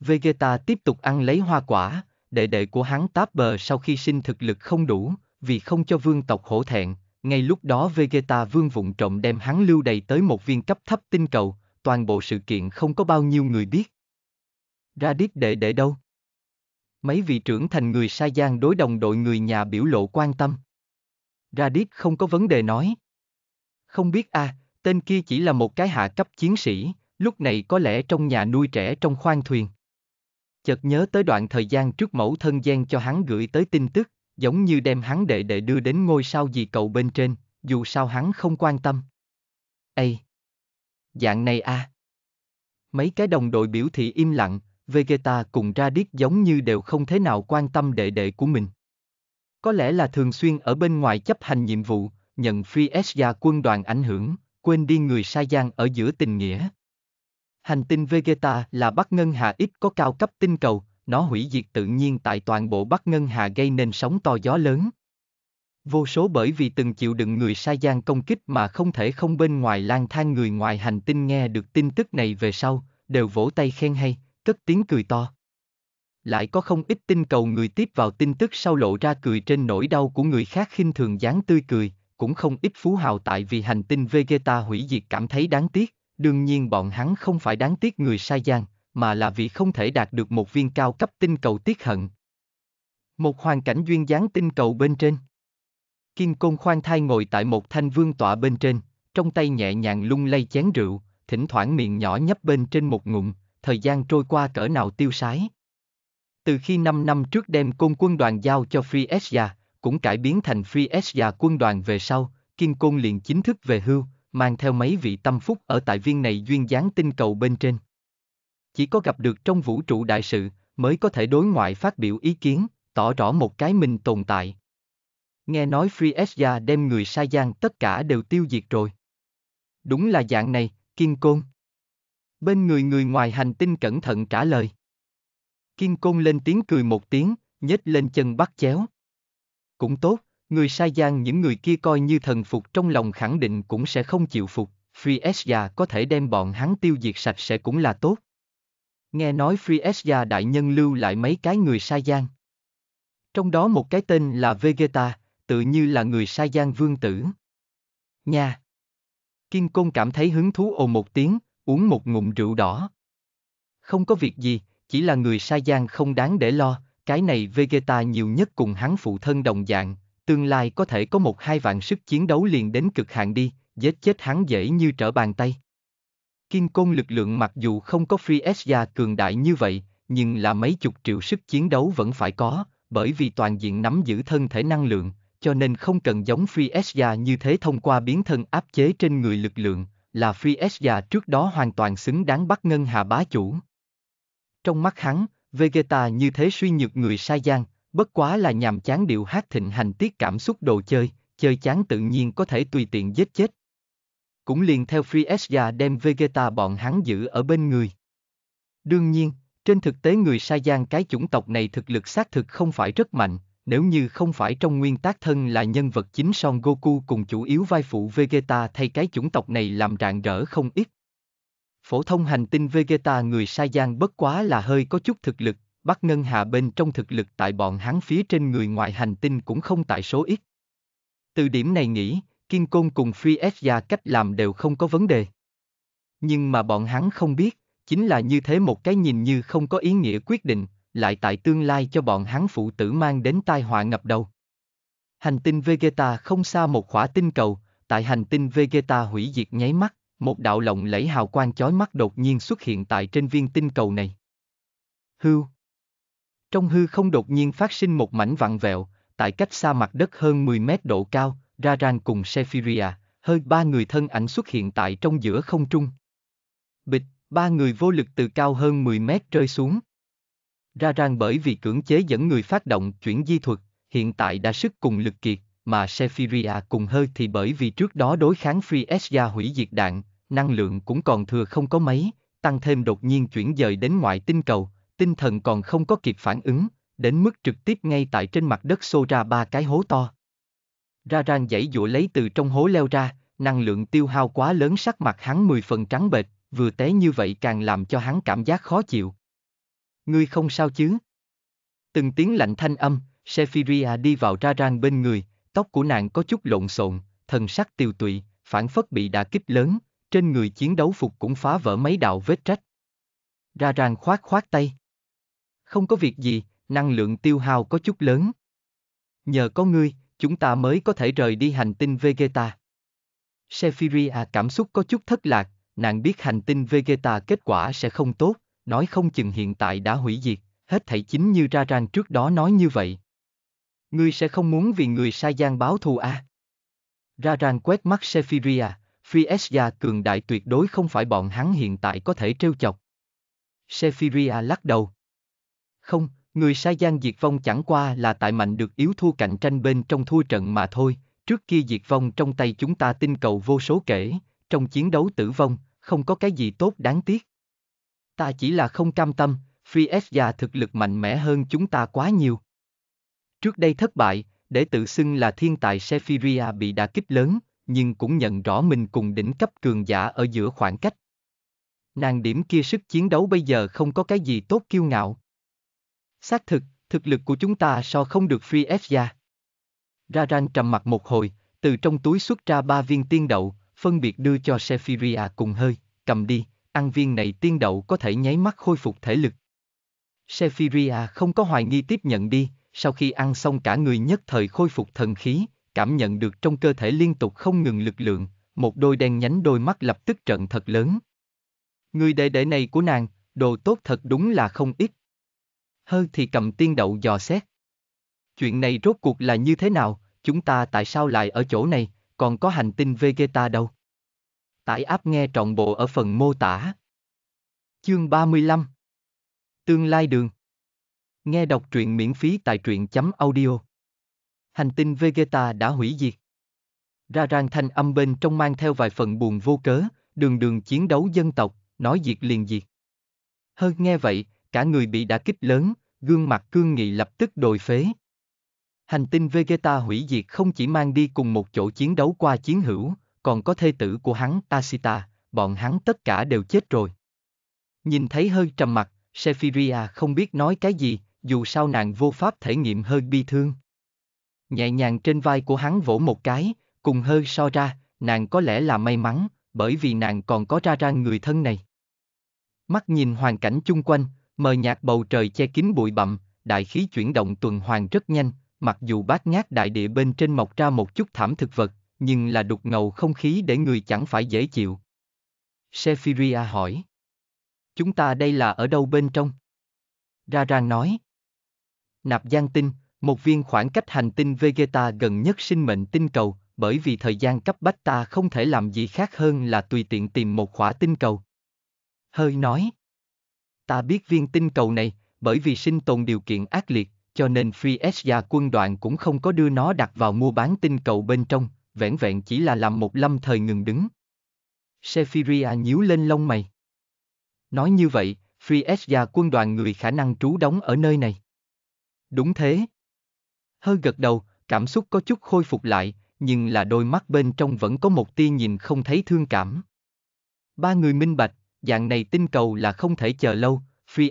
Vegeta tiếp tục ăn lấy hoa quả, đệ đệ của hắn táp bờ sau khi sinh thực lực không đủ, vì không cho vương tộc hổ thẹn, ngay lúc đó Vegeta vương vụng trộm đem hắn lưu đầy tới một viên cấp thấp tinh cầu, toàn bộ sự kiện không có bao nhiêu người biết. Raditz đệ đệ đâu? Mấy vị trưởng thành người Sai Gian đối đồng đội người nhà biểu lộ quan tâm. Radit không có vấn đề nói. Không biết a, à, tên kia chỉ là một cái hạ cấp chiến sĩ, lúc này có lẽ trong nhà nuôi trẻ trong khoang thuyền. Chợt nhớ tới đoạn thời gian trước mẫu thân gian cho hắn gửi tới tin tức, giống như đem hắn đệ đệ đưa đến ngôi sao gì cầu bên trên, dù sao hắn không quan tâm. Ây! Dạng này a. À. Mấy cái đồng đội biểu thị im lặng, Vegeta cùng Radit giống như đều không thế nào quan tâm đệ đệ của mình. Có lẽ là thường xuyên ở bên ngoài chấp hành nhiệm vụ, nhận free gia quân đoàn ảnh hưởng, quên đi người sai gian ở giữa tình nghĩa. Hành tinh Vegeta là Bắc Ngân Hà ít có cao cấp tinh cầu, nó hủy diệt tự nhiên tại toàn bộ Bắc Ngân Hà gây nên sóng to gió lớn. Vô số bởi vì từng chịu đựng người sai gian công kích mà không thể không bên ngoài lang thang người ngoài hành tinh nghe được tin tức này về sau, đều vỗ tay khen hay, cất tiếng cười to. Lại có không ít tinh cầu người tiếp vào tin tức sau lộ ra cười trên nỗi đau của người khác khinh thường dáng tươi cười, cũng không ít phú hào tại vì hành tinh Vegeta hủy diệt cảm thấy đáng tiếc, đương nhiên bọn hắn không phải đáng tiếc người sai gian, mà là vì không thể đạt được một viên cao cấp tinh cầu tiết hận. Một hoàn cảnh duyên dáng tinh cầu bên trên. Kim Côn khoan thai ngồi tại một thanh vương tọa bên trên, trong tay nhẹ nhàng lung lay chén rượu, thỉnh thoảng miệng nhỏ nhấp bên trên một ngụm, thời gian trôi qua cỡ nào tiêu sái. Từ khi 5 năm trước đem côn quân đoàn giao cho Free Asia, cũng cải biến thành Free Asia quân đoàn về sau, Kim Côn liền chính thức về hưu, mang theo mấy vị tâm phúc ở tại viên này duyên dáng tinh cầu bên trên. Chỉ có gặp được trong vũ trụ đại sự, mới có thể đối ngoại phát biểu ý kiến, tỏ rõ một cái mình tồn tại. Nghe nói Free Asia đem người Sai Gian tất cả đều tiêu diệt rồi. Đúng là dạng này, Kim Côn. Bên người người ngoài hành tinh cẩn thận trả lời. Kim Côn lên tiếng cười một tiếng, nhếch lên chân bắt chéo. Cũng tốt, người sai gian những người kia coi như thần phục trong lòng khẳng định cũng sẽ không chịu phục, Free Esya có thể đem bọn hắn tiêu diệt sạch sẽ cũng là tốt. Nghe nói Free Esya đại nhân lưu lại mấy cái người sai gian. Trong đó một cái tên là Vegeta, tự như là người sai gian vương tử. Nha! Kim Côn cảm thấy hứng thú ồ một tiếng, uống một ngụm rượu đỏ. Không có việc gì, chỉ là người sai gian không đáng để lo, cái này Vegeta nhiều nhất cùng hắn phụ thân đồng dạng, tương lai có thể có một hai vạn sức chiến đấu liền đến cực hạn đi, giết chết hắn dễ như trở bàn tay. Kim côn lực lượng mặc dù không có Frieza cường đại như vậy, nhưng là mấy chục triệu sức chiến đấu vẫn phải có, bởi vì toàn diện nắm giữ thân thể năng lượng, cho nên không cần giống Frieza như thế thông qua biến thân áp chế trên người lực lượng, là Frieza trước đó hoàn toàn xứng đáng bắt ngân hà bá chủ. Trong mắt hắn, Vegeta như thế suy nhược người sai gian, bất quá là nhàm chán điệu hát thịnh hành tiết cảm xúc đồ chơi, chơi chán tự nhiên có thể tùy tiện giết chết. Cũng liền theo Frieza đem Vegeta bọn hắn giữ ở bên người. Đương nhiên, trên thực tế người Sai Gian cái chủng tộc này thực lực xác thực không phải rất mạnh, nếu như không phải trong nguyên tác thân là nhân vật chính Son Goku cùng chủ yếu vai phụ Vegeta thay cái chủng tộc này làm rạng rỡ không ít. Phổ thông hành tinh Vegeta người Sai Gian bất quá là hơi có chút thực lực, bắt Ngân Hạ bên trong thực lực tại bọn hắn phía trên người ngoại hành tinh cũng không tại số ít. Từ điểm này nghĩ, Kiên Côn cùng Phi Gia cách làm đều không có vấn đề. Nhưng mà bọn hắn không biết, chính là như thế một cái nhìn như không có ý nghĩa quyết định, lại tại tương lai cho bọn hắn phụ tử mang đến tai họa ngập đầu. Hành tinh Vegeta không xa một khỏa tinh cầu, tại hành tinh Vegeta hủy diệt nháy mắt, một đạo lộng lẫy hào quang chói mắt đột nhiên xuất hiện tại trên viên tinh cầu này. Hưu. Trong hư không đột nhiên phát sinh một mảnh vặn vẹo, tại cách xa mặt đất hơn 10 mét độ cao, Ra Raran cùng Sephiria, hơi ba người thân ảnh xuất hiện tại trong giữa không trung. Bịch, ba người vô lực từ cao hơn 10 mét rơi xuống. Ra Raran bởi vì cưỡng chế dẫn người phát động chuyển di thuật, hiện tại đã sức cùng lực kiệt, mà Sephiria cùng hơi thì bởi vì trước đó đối kháng Friesga hủy diệt đạn, năng lượng cũng còn thừa không có mấy, tăng thêm đột nhiên chuyển dời đến ngoại tinh cầu, tinh thần còn không có kịp phản ứng, đến mức trực tiếp ngay tại trên mặt đất xô ra ba cái hố to. Ra rang dãy dụa lấy từ trong hố leo ra, năng lượng tiêu hao quá lớn sắc mặt hắn mười phần trắng bệch, vừa té như vậy càng làm cho hắn cảm giác khó chịu. Ngươi không sao chứ? Từng tiếng lạnh thanh âm, Sephiria đi vào ra rang bên người, Tóc của nàng có chút lộn xộn, thần sắc tiêu tụy, phản phất bị đà kích lớn, trên người chiến đấu phục cũng phá vỡ mấy đạo vết rách. Ra ràng khoát khoát tay. Không có việc gì, năng lượng tiêu hao có chút lớn. Nhờ có ngươi, chúng ta mới có thể rời đi hành tinh Vegeta. Sephiria cảm xúc có chút thất lạc, nàng biết hành tinh Vegeta kết quả sẽ không tốt, nói không chừng hiện tại đã hủy diệt, hết thảy chính như ra ràng trước đó nói như vậy. Ngươi sẽ không muốn vì người sai gian báo thù à? Ra ràng quét mắt Sephiria, Phi cường đại tuyệt đối không phải bọn hắn hiện tại có thể trêu chọc. Sephiria lắc đầu. Không, người sai gian diệt vong chẳng qua là tại mạnh được yếu thua cạnh tranh bên trong thua trận mà thôi, trước kia diệt vong trong tay chúng ta tinh cầu vô số kể, trong chiến đấu tử vong, không có cái gì tốt đáng tiếc. Ta chỉ là không cam tâm, Phi thực lực mạnh mẽ hơn chúng ta quá nhiều. Trước đây thất bại, để tự xưng là thiên tài Sephiria bị đả kích lớn, nhưng cũng nhận rõ mình cùng đỉnh cấp cường giả ở giữa khoảng cách. Nàng điểm kia sức chiến đấu bây giờ không có cái gì tốt kiêu ngạo. Xác thực, thực lực của chúng ta so không được Free F ra. Raran trầm mặt một hồi, từ trong túi xuất ra ba viên tiên đậu, phân biệt đưa cho Sephiria cùng hơi, cầm đi, ăn viên này tiên đậu có thể nháy mắt khôi phục thể lực. Sephiria không có hoài nghi tiếp nhận đi, sau khi ăn xong cả người nhất thời khôi phục thần khí, cảm nhận được trong cơ thể liên tục không ngừng lực lượng, một đôi đen nhánh đôi mắt lập tức trận thật lớn. Người đệ đệ này của nàng, đồ tốt thật đúng là không ít. Hơ thì cầm tiên đậu dò xét. Chuyện này rốt cuộc là như thế nào, chúng ta tại sao lại ở chỗ này, còn có hành tinh Vegeta đâu? Tải áp nghe trọn bộ ở phần mô tả. Chương 35 Tương lai đường Nghe đọc truyện miễn phí tại truyện chấm audio. Hành tinh Vegeta đã hủy diệt. Ra rang thanh âm bên trong mang theo vài phần buồn vô cớ, đường đường chiến đấu dân tộc, nói diệt liền diệt. Hơn nghe vậy, cả người bị đã kích lớn, gương mặt cương nghị lập tức đồi phế. Hành tinh Vegeta hủy diệt không chỉ mang đi cùng một chỗ chiến đấu qua chiến hữu, còn có thê tử của hắn Tacita, bọn hắn tất cả đều chết rồi. Nhìn thấy hơi trầm mặt, Sephiria không biết nói cái gì, dù sao nàng vô pháp thể nghiệm hơi bi thương. Nhẹ nhàng trên vai của hắn vỗ một cái, cùng hơi so ra, nàng có lẽ là may mắn, bởi vì nàng còn có ra ra người thân này. Mắt nhìn hoàn cảnh chung quanh, mờ nhạt bầu trời che kín bụi bặm, đại khí chuyển động tuần hoàn rất nhanh, mặc dù bát ngát đại địa bên trên mọc ra một chút thảm thực vật, nhưng là đục ngầu không khí để người chẳng phải dễ chịu. Sephiria hỏi. Chúng ta đây là ở đâu bên trong? Ra Rang nói nạp gian tinh, một viên khoảng cách hành tinh Vegeta gần nhất sinh mệnh tinh cầu, bởi vì thời gian cấp bách ta không thể làm gì khác hơn là tùy tiện tìm một khỏa tinh cầu. Hơi nói, ta biết viên tinh cầu này, bởi vì sinh tồn điều kiện ác liệt, cho nên Free Asia quân đoàn cũng không có đưa nó đặt vào mua bán tinh cầu bên trong, vẻn vẹn chỉ là làm một lâm thời ngừng đứng. Sephiria nhíu lên lông mày. Nói như vậy, Free Asia quân đoàn người khả năng trú đóng ở nơi này. Đúng thế. Hơ gật đầu, cảm xúc có chút khôi phục lại, nhưng là đôi mắt bên trong vẫn có một tia nhìn không thấy thương cảm. Ba người minh bạch, dạng này tinh cầu là không thể chờ lâu, Phi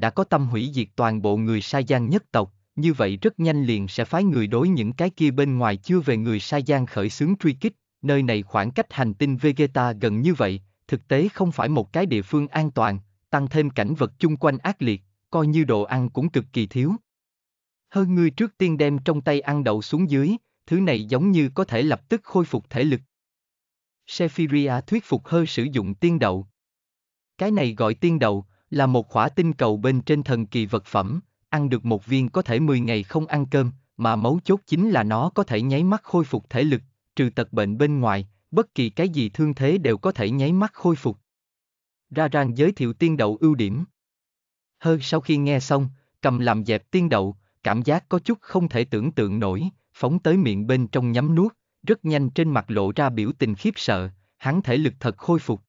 đã có tâm hủy diệt toàn bộ người sai giang nhất tộc, như vậy rất nhanh liền sẽ phái người đối những cái kia bên ngoài chưa về người sai giang khởi xướng truy kích, nơi này khoảng cách hành tinh Vegeta gần như vậy, thực tế không phải một cái địa phương an toàn, tăng thêm cảnh vật chung quanh ác liệt, coi như đồ ăn cũng cực kỳ thiếu. Hơn ngươi trước tiên đem trong tay ăn đậu xuống dưới, thứ này giống như có thể lập tức khôi phục thể lực. Sephiria thuyết phục hơi sử dụng tiên đậu. Cái này gọi tiên đậu, là một khỏa tinh cầu bên trên thần kỳ vật phẩm, ăn được một viên có thể 10 ngày không ăn cơm, mà mấu chốt chính là nó có thể nháy mắt khôi phục thể lực, trừ tật bệnh bên ngoài, bất kỳ cái gì thương thế đều có thể nháy mắt khôi phục. Ra ràng giới thiệu tiên đậu ưu điểm. Hơn sau khi nghe xong, cầm làm dẹp tiên đậu, cảm giác có chút không thể tưởng tượng nổi, phóng tới miệng bên trong nhắm nuốt, rất nhanh trên mặt lộ ra biểu tình khiếp sợ, hắn thể lực thật khôi phục.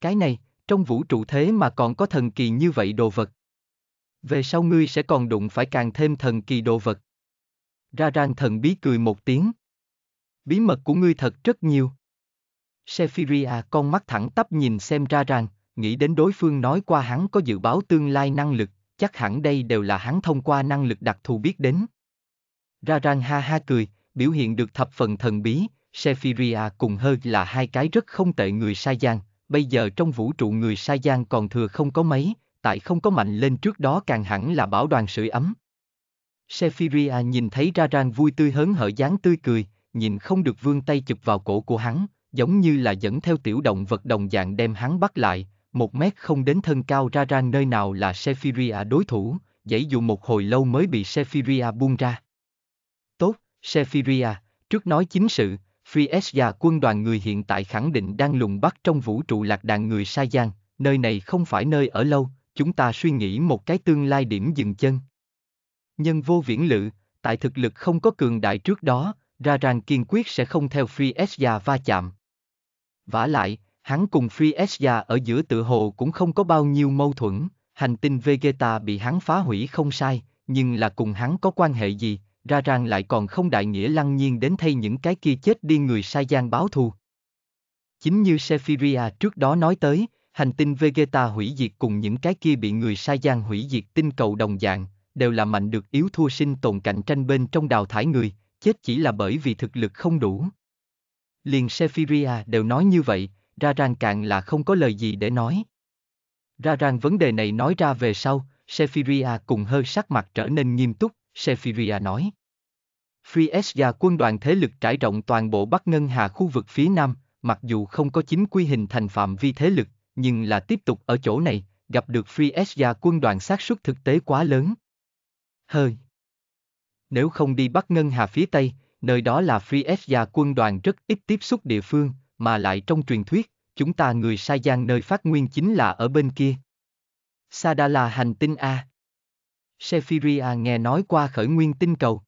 Cái này, trong vũ trụ thế mà còn có thần kỳ như vậy đồ vật. Về sau ngươi sẽ còn đụng phải càng thêm thần kỳ đồ vật. Ra rang thần bí cười một tiếng. Bí mật của ngươi thật rất nhiều. Sephiria con mắt thẳng tắp nhìn xem ra ràng, nghĩ đến đối phương nói qua hắn có dự báo tương lai năng lực, chắc hẳn đây đều là hắn thông qua năng lực đặc thù biết đến. Ra Rarang ha ha cười, biểu hiện được thập phần thần bí, Sephiria cùng Hơ là hai cái rất không tệ người Sai Gian. bây giờ trong vũ trụ người Sai Gian còn thừa không có mấy, tại không có mạnh lên trước đó càng hẳn là bảo đoàn sưởi ấm. Sephiria nhìn thấy Ra Rarang vui tươi hớn hở dáng tươi cười, nhìn không được vươn tay chụp vào cổ của hắn, giống như là dẫn theo tiểu động vật đồng dạng đem hắn bắt lại, một mét không đến thân cao ra ra nơi nào là Sephiria đối thủ, dãy dù một hồi lâu mới bị Sephiria buông ra. Tốt, Sephiria, trước nói chính sự, Friesja quân đoàn người hiện tại khẳng định đang lùng bắt trong vũ trụ lạc đàn người Sa Giang, nơi này không phải nơi ở lâu, chúng ta suy nghĩ một cái tương lai điểm dừng chân. Nhân vô viễn lự, tại thực lực không có cường đại trước đó, ra rằng kiên quyết sẽ không theo Friesja va chạm. Vả lại, Hắn cùng Phi ở giữa tự hồ cũng không có bao nhiêu mâu thuẫn, hành tinh Vegeta bị hắn phá hủy không sai, nhưng là cùng hắn có quan hệ gì, ra rằng lại còn không đại nghĩa lăng nhiên đến thay những cái kia chết đi người sai gian báo thù. Chính như Sephiria trước đó nói tới, hành tinh Vegeta hủy diệt cùng những cái kia bị người sai gian hủy diệt tinh cầu đồng dạng, đều là mạnh được yếu thua sinh tồn cạnh tranh bên trong đào thải người, chết chỉ là bởi vì thực lực không đủ. Liền Sephiria đều nói như vậy, ra rằng càng là không có lời gì để nói. Ra rằng vấn đề này nói ra về sau, Sephiria cùng hơi sắc mặt trở nên nghiêm túc, Sephiria nói. Friesga quân đoàn thế lực trải rộng toàn bộ Bắc Ngân Hà khu vực phía Nam, mặc dù không có chính quy hình thành phạm vi thế lực, nhưng là tiếp tục ở chỗ này, gặp được Friesga quân đoàn xác suất thực tế quá lớn. Hơi. Nếu không đi Bắc Ngân Hà phía Tây, nơi đó là Friesga quân đoàn rất ít tiếp xúc địa phương, mà lại trong truyền thuyết, chúng ta người Sai Gian nơi phát nguyên chính là ở bên kia. Sadala hành tinh A. Sephiria nghe nói qua khởi nguyên tinh cầu.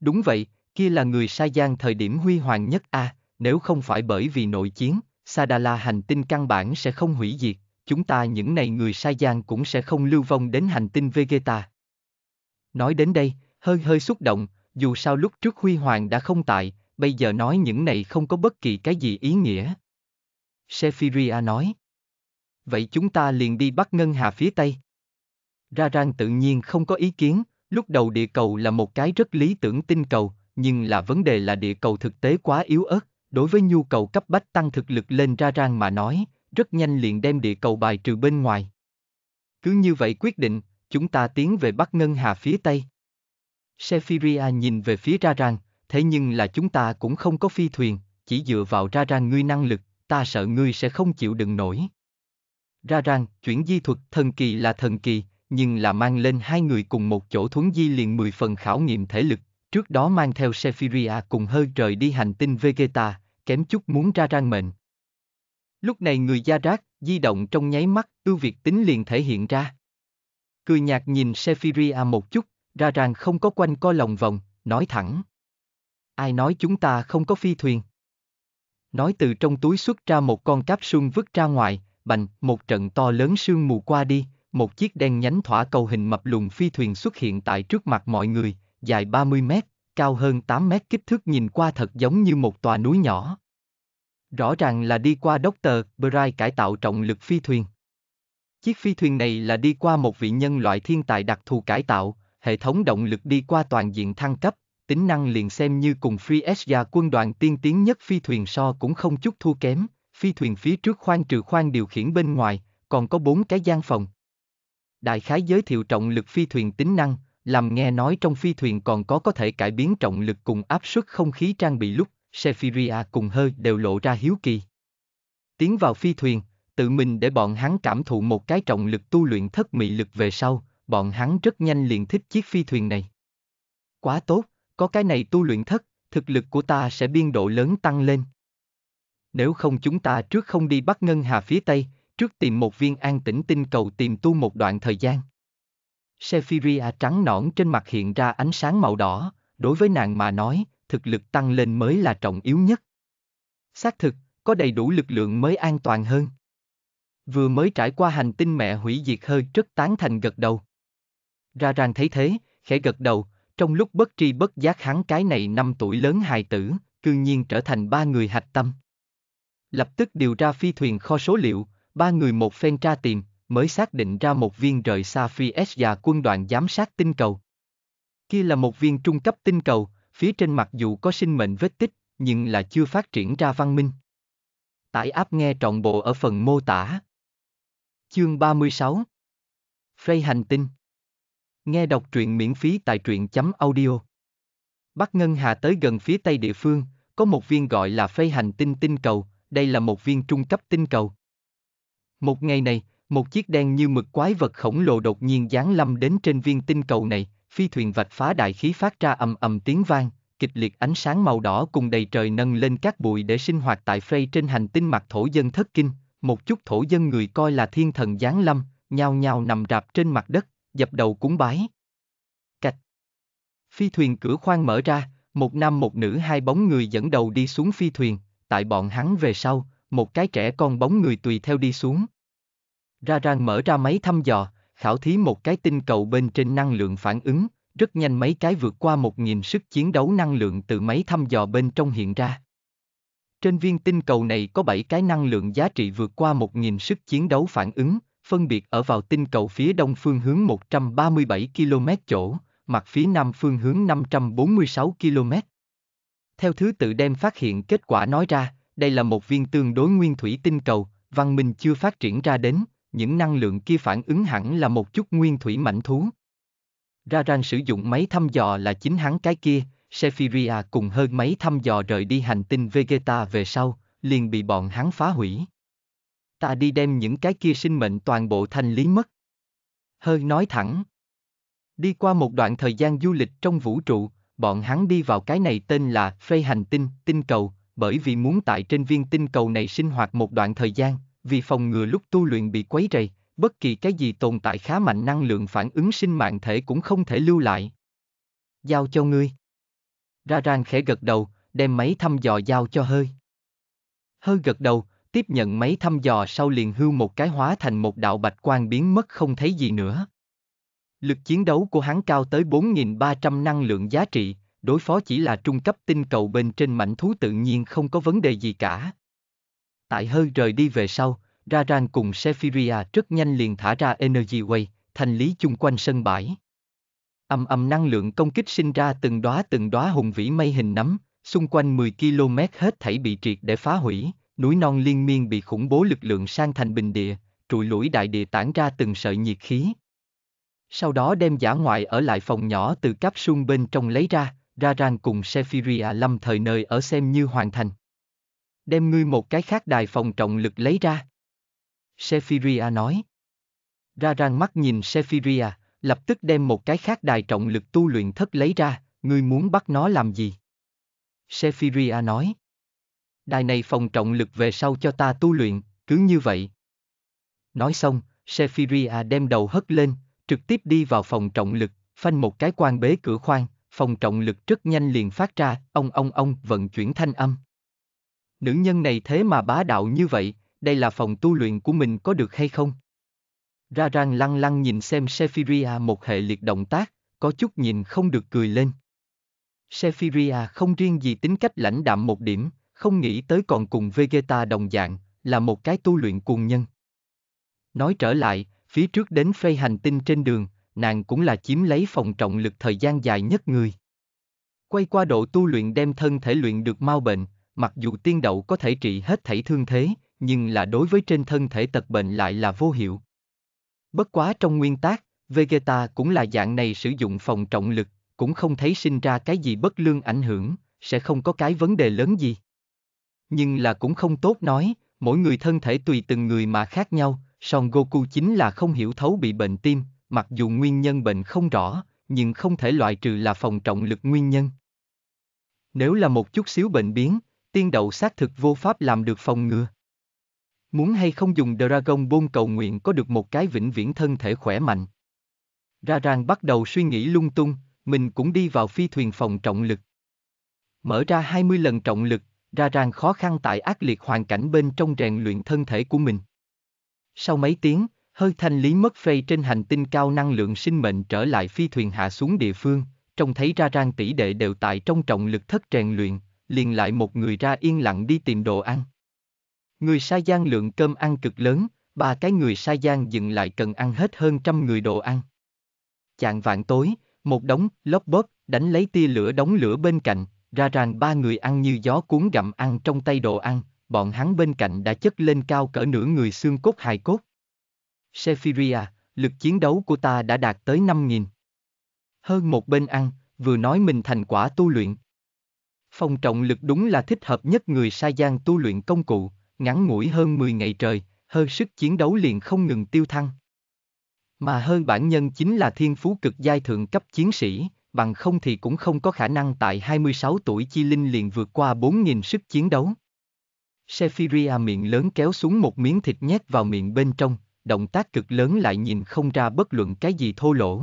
Đúng vậy, kia là người Sai Gian thời điểm huy hoàng nhất A, nếu không phải bởi vì nội chiến, Sadala hành tinh căn bản sẽ không hủy diệt, chúng ta những này người Sai Gian cũng sẽ không lưu vong đến hành tinh Vegeta. Nói đến đây, hơi hơi xúc động, dù sao lúc trước huy hoàng đã không tại, bây giờ nói những này không có bất kỳ cái gì ý nghĩa. Sephiria nói. Vậy chúng ta liền đi bắt ngân hà phía Tây. Ra Rang tự nhiên không có ý kiến, lúc đầu địa cầu là một cái rất lý tưởng tinh cầu, nhưng là vấn đề là địa cầu thực tế quá yếu ớt, đối với nhu cầu cấp bách tăng thực lực lên Ra Rang mà nói, rất nhanh liền đem địa cầu bài trừ bên ngoài. Cứ như vậy quyết định, chúng ta tiến về bắt Ngân Hà phía Tây. Sephiria nhìn về phía Ra Rang thế nhưng là chúng ta cũng không có phi thuyền, chỉ dựa vào ra rang ngươi năng lực, ta sợ ngươi sẽ không chịu đựng nổi. Ra rang, chuyển di thuật thần kỳ là thần kỳ, nhưng là mang lên hai người cùng một chỗ thuấn di liền 10 phần khảo nghiệm thể lực, trước đó mang theo Sephiria cùng hơi rời đi hành tinh Vegeta, kém chút muốn ra rang mệnh. Lúc này người gia rác, di động trong nháy mắt, ưu việt tính liền thể hiện ra. Cười nhạt nhìn Sephiria một chút, ra rằng không có quanh co lòng vòng, nói thẳng ai nói chúng ta không có phi thuyền. Nói từ trong túi xuất ra một con cáp sương vứt ra ngoài, bành, một trận to lớn sương mù qua đi, một chiếc đen nhánh thỏa cầu hình mập lùn phi thuyền xuất hiện tại trước mặt mọi người, dài 30 mét, cao hơn 8 mét kích thước nhìn qua thật giống như một tòa núi nhỏ. Rõ ràng là đi qua Dr. Bright cải tạo trọng lực phi thuyền. Chiếc phi thuyền này là đi qua một vị nhân loại thiên tài đặc thù cải tạo, hệ thống động lực đi qua toàn diện thăng cấp, tính năng liền xem như cùng Free Asia quân đoàn tiên tiến nhất phi thuyền so cũng không chút thua kém, phi thuyền phía trước khoang trừ khoang điều khiển bên ngoài, còn có bốn cái gian phòng. Đại khái giới thiệu trọng lực phi thuyền tính năng, làm nghe nói trong phi thuyền còn có có thể cải biến trọng lực cùng áp suất không khí trang bị lúc, Sephiria cùng hơi đều lộ ra hiếu kỳ. Tiến vào phi thuyền, tự mình để bọn hắn cảm thụ một cái trọng lực tu luyện thất mị lực về sau, bọn hắn rất nhanh liền thích chiếc phi thuyền này. Quá tốt, có cái này tu luyện thất, thực lực của ta sẽ biên độ lớn tăng lên. Nếu không chúng ta trước không đi bắt Ngân Hà phía Tây, trước tìm một viên an tĩnh tinh cầu tìm tu một đoạn thời gian. Sephiria trắng nõn trên mặt hiện ra ánh sáng màu đỏ, đối với nàng mà nói, thực lực tăng lên mới là trọng yếu nhất. Xác thực, có đầy đủ lực lượng mới an toàn hơn. Vừa mới trải qua hành tinh mẹ hủy diệt hơi rất tán thành gật đầu. Ra ràng thấy thế, khẽ gật đầu, trong lúc bất tri bất giác hắn cái này năm tuổi lớn hài tử, cư nhiên trở thành ba người hạch tâm. Lập tức điều ra phi thuyền kho số liệu, ba người một phen tra tìm, mới xác định ra một viên rời xa phi S và quân đoàn giám sát tinh cầu. Kia là một viên trung cấp tinh cầu, phía trên mặc dù có sinh mệnh vết tích, nhưng là chưa phát triển ra văn minh. Tải áp nghe trọn bộ ở phần mô tả. Chương 36 Frey hành tinh Nghe đọc truyện miễn phí tại truyện chấm audio. Bắc Ngân Hà tới gần phía tây địa phương, có một viên gọi là phây hành tinh tinh cầu, đây là một viên trung cấp tinh cầu. Một ngày này, một chiếc đen như mực quái vật khổng lồ đột nhiên giáng lâm đến trên viên tinh cầu này, phi thuyền vạch phá đại khí phát ra ầm ầm tiếng vang, kịch liệt ánh sáng màu đỏ cùng đầy trời nâng lên các bụi để sinh hoạt tại phây trên hành tinh mặt thổ dân thất kinh, một chút thổ dân người coi là thiên thần giáng lâm, nhao nhao nằm rạp trên mặt đất, dập đầu cúng bái. Cạch. Phi thuyền cửa khoang mở ra, một nam một nữ hai bóng người dẫn đầu đi xuống phi thuyền, tại bọn hắn về sau, một cái trẻ con bóng người tùy theo đi xuống. Ra rang mở ra máy thăm dò, khảo thí một cái tinh cầu bên trên năng lượng phản ứng, rất nhanh mấy cái vượt qua một nghìn sức chiến đấu năng lượng từ máy thăm dò bên trong hiện ra. Trên viên tinh cầu này có 7 cái năng lượng giá trị vượt qua 1.000 sức chiến đấu phản ứng, phân biệt ở vào tinh cầu phía đông phương hướng 137 km chỗ, mặt phía nam phương hướng 546 km. Theo thứ tự đem phát hiện kết quả nói ra, đây là một viên tương đối nguyên thủy tinh cầu, văn minh chưa phát triển ra đến, những năng lượng kia phản ứng hẳn là một chút nguyên thủy mảnh thú. ra Raran sử dụng máy thăm dò là chính hắn cái kia, Sephiria cùng hơn máy thăm dò rời đi hành tinh Vegeta về sau, liền bị bọn hắn phá hủy ta đi đem những cái kia sinh mệnh toàn bộ thành lý mất. Hơi nói thẳng. Đi qua một đoạn thời gian du lịch trong vũ trụ, bọn hắn đi vào cái này tên là Phê Hành Tinh, tinh cầu, bởi vì muốn tại trên viên tinh cầu này sinh hoạt một đoạn thời gian, vì phòng ngừa lúc tu luyện bị quấy rầy, bất kỳ cái gì tồn tại khá mạnh năng lượng phản ứng sinh mạng thể cũng không thể lưu lại. Giao cho ngươi. Ra rang khẽ gật đầu, đem máy thăm dò giao cho hơi. Hơi gật đầu, tiếp nhận mấy thăm dò sau liền hưu một cái hóa thành một đạo bạch quang biến mất không thấy gì nữa. Lực chiến đấu của hắn cao tới 4.300 năng lượng giá trị, đối phó chỉ là trung cấp tinh cầu bên trên mảnh thú tự nhiên không có vấn đề gì cả. Tại hơi rời đi về sau, Raran cùng Sephiria rất nhanh liền thả ra Energy Way, thành lý chung quanh sân bãi. Âm âm năng lượng công kích sinh ra từng đóa từng đóa hùng vĩ mây hình nắm, xung quanh 10 km hết thảy bị triệt để phá hủy, núi non liên miên bị khủng bố lực lượng sang thành bình địa, trụi lũi đại địa tản ra từng sợi nhiệt khí. Sau đó đem giả ngoại ở lại phòng nhỏ từ cáp sung bên trong lấy ra, ra rang cùng Sephiria lâm thời nơi ở xem như hoàn thành. Đem ngươi một cái khác đài phòng trọng lực lấy ra. Sephiria nói. Ra rang mắt nhìn Sephiria, lập tức đem một cái khác đài trọng lực tu luyện thất lấy ra, ngươi muốn bắt nó làm gì? Sephiria nói đài này phòng trọng lực về sau cho ta tu luyện, cứ như vậy. Nói xong, Sephiria đem đầu hất lên, trực tiếp đi vào phòng trọng lực, phanh một cái quan bế cửa khoang, phòng trọng lực rất nhanh liền phát ra, ông ông ông vận chuyển thanh âm. Nữ nhân này thế mà bá đạo như vậy, đây là phòng tu luyện của mình có được hay không? Ra rang lăng lăng nhìn xem Sephiria một hệ liệt động tác, có chút nhìn không được cười lên. Sephiria không riêng gì tính cách lãnh đạm một điểm, không nghĩ tới còn cùng Vegeta đồng dạng, là một cái tu luyện cuồng nhân. Nói trở lại, phía trước đến phê hành tinh trên đường, nàng cũng là chiếm lấy phòng trọng lực thời gian dài nhất người. Quay qua độ tu luyện đem thân thể luyện được mau bệnh, mặc dù tiên đậu có thể trị hết thảy thương thế, nhưng là đối với trên thân thể tật bệnh lại là vô hiệu. Bất quá trong nguyên tác, Vegeta cũng là dạng này sử dụng phòng trọng lực, cũng không thấy sinh ra cái gì bất lương ảnh hưởng, sẽ không có cái vấn đề lớn gì. Nhưng là cũng không tốt nói, mỗi người thân thể tùy từng người mà khác nhau, Son Goku chính là không hiểu thấu bị bệnh tim, mặc dù nguyên nhân bệnh không rõ, nhưng không thể loại trừ là phòng trọng lực nguyên nhân. Nếu là một chút xíu bệnh biến, tiên đậu xác thực vô pháp làm được phòng ngừa. Muốn hay không dùng Dragon Ball cầu nguyện có được một cái vĩnh viễn thân thể khỏe mạnh. Ra ràng bắt đầu suy nghĩ lung tung, mình cũng đi vào phi thuyền phòng trọng lực. Mở ra 20 lần trọng lực, ra ràng khó khăn tại ác liệt hoàn cảnh bên trong rèn luyện thân thể của mình. Sau mấy tiếng, hơi thanh lý mất phây trên hành tinh cao năng lượng sinh mệnh trở lại phi thuyền hạ xuống địa phương, trông thấy ra rang tỷ đệ đều tại trong trọng lực thất rèn luyện, liền lại một người ra yên lặng đi tìm đồ ăn. Người sa gian lượng cơm ăn cực lớn, ba cái người sa gian dừng lại cần ăn hết hơn trăm người đồ ăn. Chạng vạn tối, một đống lóc bóp đánh lấy tia lửa đóng lửa bên cạnh, ra rằng ba người ăn như gió cuốn gặm ăn trong tay đồ ăn, bọn hắn bên cạnh đã chất lên cao cỡ nửa người xương cốt hài cốt. Sephiria, lực chiến đấu của ta đã đạt tới 5.000. Hơn một bên ăn, vừa nói mình thành quả tu luyện. Phong trọng lực đúng là thích hợp nhất người sai gian tu luyện công cụ, ngắn ngủi hơn 10 ngày trời, hơi sức chiến đấu liền không ngừng tiêu thăng. Mà hơn bản nhân chính là thiên phú cực giai thượng cấp chiến sĩ, bằng không thì cũng không có khả năng tại 26 tuổi Chi Linh liền vượt qua 4.000 sức chiến đấu. Sephiria miệng lớn kéo xuống một miếng thịt nhét vào miệng bên trong, động tác cực lớn lại nhìn không ra bất luận cái gì thô lỗ.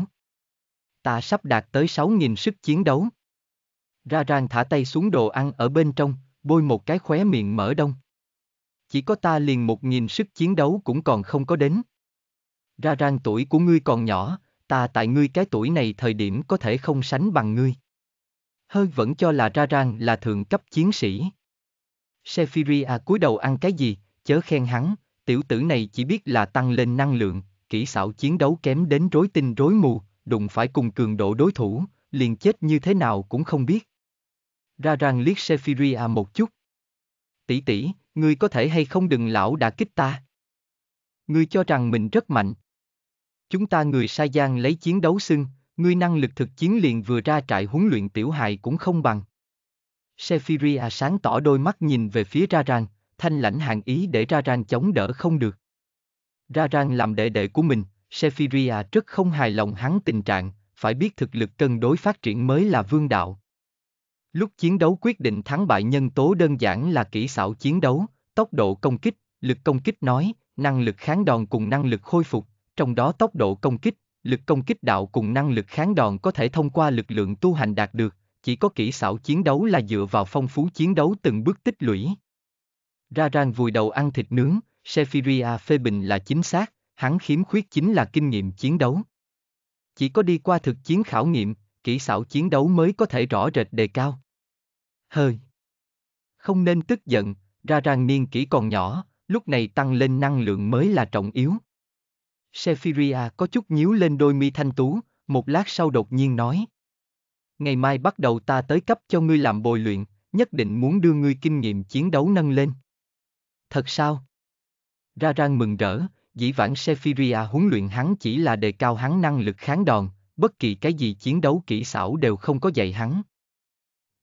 Ta sắp đạt tới 6.000 sức chiến đấu. Ra rang thả tay xuống đồ ăn ở bên trong, bôi một cái khóe miệng mở đông. Chỉ có ta liền một nghìn sức chiến đấu cũng còn không có đến. Ra rang tuổi của ngươi còn nhỏ, ta tại ngươi cái tuổi này thời điểm có thể không sánh bằng ngươi. Hơi vẫn cho là ra rang là thượng cấp chiến sĩ. Sephiria cúi đầu ăn cái gì, chớ khen hắn, tiểu tử này chỉ biết là tăng lên năng lượng, kỹ xảo chiến đấu kém đến rối tinh rối mù, đụng phải cùng cường độ đối thủ, liền chết như thế nào cũng không biết. Ra rang liếc Sephiria một chút. Tỷ tỷ, ngươi có thể hay không đừng lão đã kích ta. Ngươi cho rằng mình rất mạnh, Chúng ta người Sa Giang lấy chiến đấu xưng, ngươi năng lực thực chiến liền vừa ra trại huấn luyện tiểu hài cũng không bằng. Sephiria sáng tỏ đôi mắt nhìn về phía Ra Raran, thanh lãnh hàng ý để Ra Raran chống đỡ không được. Ra Raran làm đệ đệ của mình, Sephiria rất không hài lòng hắn tình trạng, phải biết thực lực cân đối phát triển mới là vương đạo. Lúc chiến đấu quyết định thắng bại nhân tố đơn giản là kỹ xảo chiến đấu, tốc độ công kích, lực công kích nói, năng lực kháng đòn cùng năng lực khôi phục, trong đó tốc độ công kích, lực công kích đạo cùng năng lực kháng đòn có thể thông qua lực lượng tu hành đạt được, chỉ có kỹ xảo chiến đấu là dựa vào phong phú chiến đấu từng bước tích lũy. Ra Raran vùi đầu ăn thịt nướng, Sephiria phê bình là chính xác, hắn khiếm khuyết chính là kinh nghiệm chiến đấu. Chỉ có đi qua thực chiến khảo nghiệm, kỹ xảo chiến đấu mới có thể rõ rệt đề cao. Hơi. Không nên tức giận, Ra Raran niên kỹ còn nhỏ, lúc này tăng lên năng lượng mới là trọng yếu. Sephiria có chút nhíu lên đôi mi thanh tú, một lát sau đột nhiên nói. Ngày mai bắt đầu ta tới cấp cho ngươi làm bồi luyện, nhất định muốn đưa ngươi kinh nghiệm chiến đấu nâng lên. Thật sao? Ra rang mừng rỡ, dĩ vãng Sephiria huấn luyện hắn chỉ là đề cao hắn năng lực kháng đòn, bất kỳ cái gì chiến đấu kỹ xảo đều không có dạy hắn.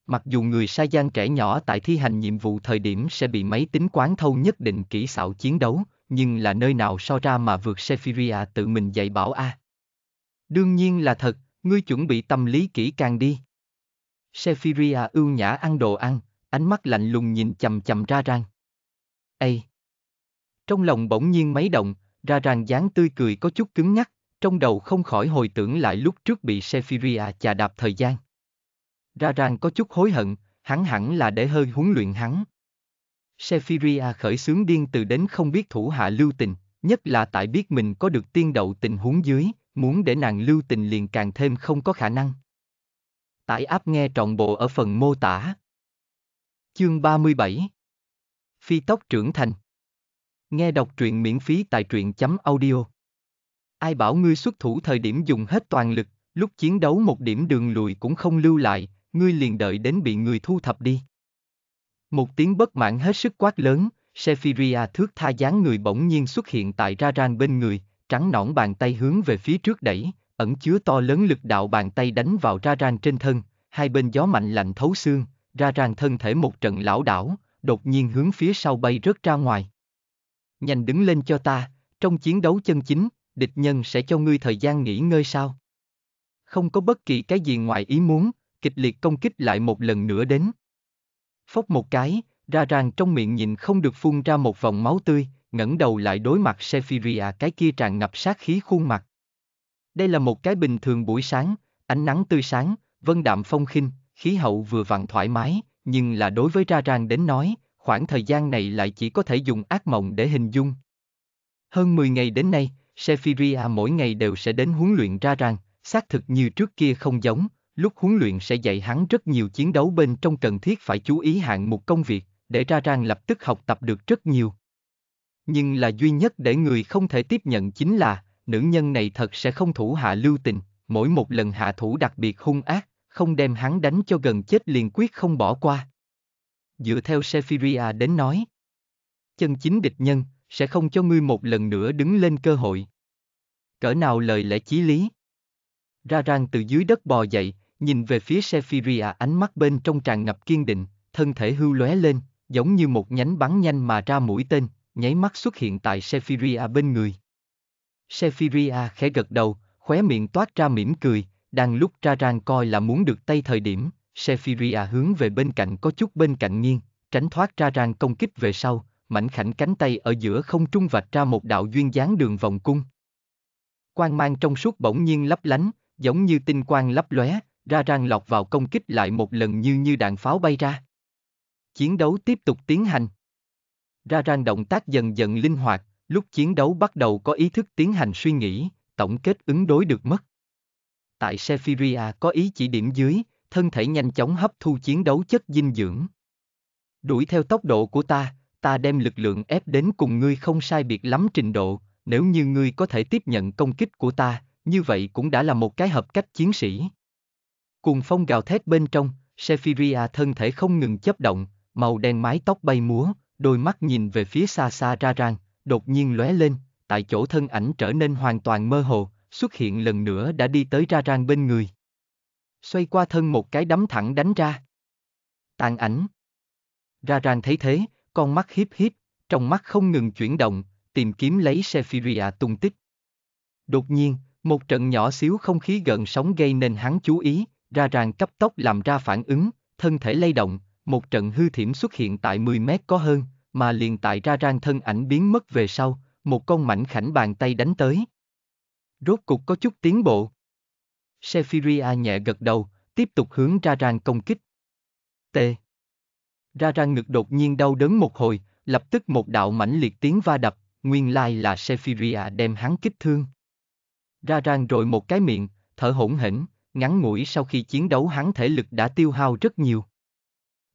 Mặc dù người sai gian trẻ nhỏ tại thi hành nhiệm vụ thời điểm sẽ bị máy tính quán thâu nhất định kỹ xảo chiến đấu, nhưng là nơi nào so ra mà vượt Sephiria tự mình dạy bảo a. À. Đương nhiên là thật, ngươi chuẩn bị tâm lý kỹ càng đi. Sephiria ưu nhã ăn đồ ăn, ánh mắt lạnh lùng nhìn chầm chầm ra rang. Ây! Trong lòng bỗng nhiên mấy động, ra rang dáng tươi cười có chút cứng nhắc, trong đầu không khỏi hồi tưởng lại lúc trước bị Sephiria chà đạp thời gian. Ra rang có chút hối hận, hắn hẳn là để hơi huấn luyện hắn, Sephiria khởi xướng điên từ đến không biết thủ hạ lưu tình, nhất là tại biết mình có được tiên đậu tình huống dưới, muốn để nàng lưu tình liền càng thêm không có khả năng. Tải áp nghe trọn bộ ở phần mô tả. Chương 37 Phi tốc trưởng thành Nghe đọc truyện miễn phí tại truyện chấm audio. Ai bảo ngươi xuất thủ thời điểm dùng hết toàn lực, lúc chiến đấu một điểm đường lùi cũng không lưu lại, ngươi liền đợi đến bị người thu thập đi. Một tiếng bất mãn hết sức quát lớn, Sephiria thước tha dáng người bỗng nhiên xuất hiện tại Raran bên người, trắng nõn bàn tay hướng về phía trước đẩy, ẩn chứa to lớn lực đạo bàn tay đánh vào Raran trên thân, hai bên gió mạnh lạnh thấu xương, Raran thân thể một trận lão đảo, đột nhiên hướng phía sau bay rớt ra ngoài. Nhanh đứng lên cho ta, trong chiến đấu chân chính, địch nhân sẽ cho ngươi thời gian nghỉ ngơi sao? Không có bất kỳ cái gì ngoài ý muốn, kịch liệt công kích lại một lần nữa đến phốc một cái, ra ràng trong miệng nhìn không được phun ra một vòng máu tươi, ngẩng đầu lại đối mặt Sephiria cái kia tràn ngập sát khí khuôn mặt. Đây là một cái bình thường buổi sáng, ánh nắng tươi sáng, vân đạm phong khinh, khí hậu vừa vặn thoải mái, nhưng là đối với ra ràng đến nói, khoảng thời gian này lại chỉ có thể dùng ác mộng để hình dung. Hơn 10 ngày đến nay, Sephiria mỗi ngày đều sẽ đến huấn luyện ra ràng, xác thực như trước kia không giống, Lúc huấn luyện sẽ dạy hắn rất nhiều chiến đấu bên trong cần thiết phải chú ý hạng mục công việc, để ra rang lập tức học tập được rất nhiều. Nhưng là duy nhất để người không thể tiếp nhận chính là, nữ nhân này thật sẽ không thủ hạ lưu tình, mỗi một lần hạ thủ đặc biệt hung ác, không đem hắn đánh cho gần chết liền quyết không bỏ qua. Dựa theo Sephiria đến nói, chân chính địch nhân sẽ không cho ngươi một lần nữa đứng lên cơ hội. Cỡ nào lời lẽ chí lý? Ra rang từ dưới đất bò dậy, nhìn về phía Sephiria ánh mắt bên trong tràn ngập kiên định, thân thể hưu lóe lên, giống như một nhánh bắn nhanh mà ra mũi tên, nháy mắt xuất hiện tại Sephiria bên người. Sephiria khẽ gật đầu, khóe miệng toát ra mỉm cười, đang lúc ra rang coi là muốn được tay thời điểm, Sephiria hướng về bên cạnh có chút bên cạnh nghiêng, tránh thoát ra rang công kích về sau, mảnh khảnh cánh tay ở giữa không trung vạch ra một đạo duyên dáng đường vòng cung. Quang mang trong suốt bỗng nhiên lấp lánh, giống như tinh quang lấp lóe, ra rang lọc vào công kích lại một lần như như đạn pháo bay ra. Chiến đấu tiếp tục tiến hành. Ra rang động tác dần dần linh hoạt, lúc chiến đấu bắt đầu có ý thức tiến hành suy nghĩ, tổng kết ứng đối được mất. Tại Sephiria có ý chỉ điểm dưới, thân thể nhanh chóng hấp thu chiến đấu chất dinh dưỡng. Đuổi theo tốc độ của ta, ta đem lực lượng ép đến cùng ngươi không sai biệt lắm trình độ, nếu như ngươi có thể tiếp nhận công kích của ta, như vậy cũng đã là một cái hợp cách chiến sĩ. Cùng phong gào thét bên trong, Sephiria thân thể không ngừng chấp động, màu đen mái tóc bay múa, đôi mắt nhìn về phía xa xa ra ràng, đột nhiên lóe lên, tại chỗ thân ảnh trở nên hoàn toàn mơ hồ, xuất hiện lần nữa đã đi tới ra ràng bên người. Xoay qua thân một cái đấm thẳng đánh ra. Tàn ảnh. Ra ràng thấy thế, con mắt hiếp hiếp, trong mắt không ngừng chuyển động, tìm kiếm lấy Sephiria tung tích. Đột nhiên, một trận nhỏ xíu không khí gần sóng gây nên hắn chú ý, ra ràng cấp tốc làm ra phản ứng, thân thể lay động, một trận hư thiểm xuất hiện tại 10 mét có hơn, mà liền tại ra rang thân ảnh biến mất về sau, một con mảnh khảnh bàn tay đánh tới. Rốt cục có chút tiến bộ. Sephiria nhẹ gật đầu, tiếp tục hướng ra rang công kích. T. Ra rang ngực đột nhiên đau đớn một hồi, lập tức một đạo mãnh liệt tiếng va đập, nguyên lai là Sephiria đem hắn kích thương. Ra rang rồi một cái miệng, thở hổn hển, ngắn ngủi sau khi chiến đấu hắn thể lực đã tiêu hao rất nhiều.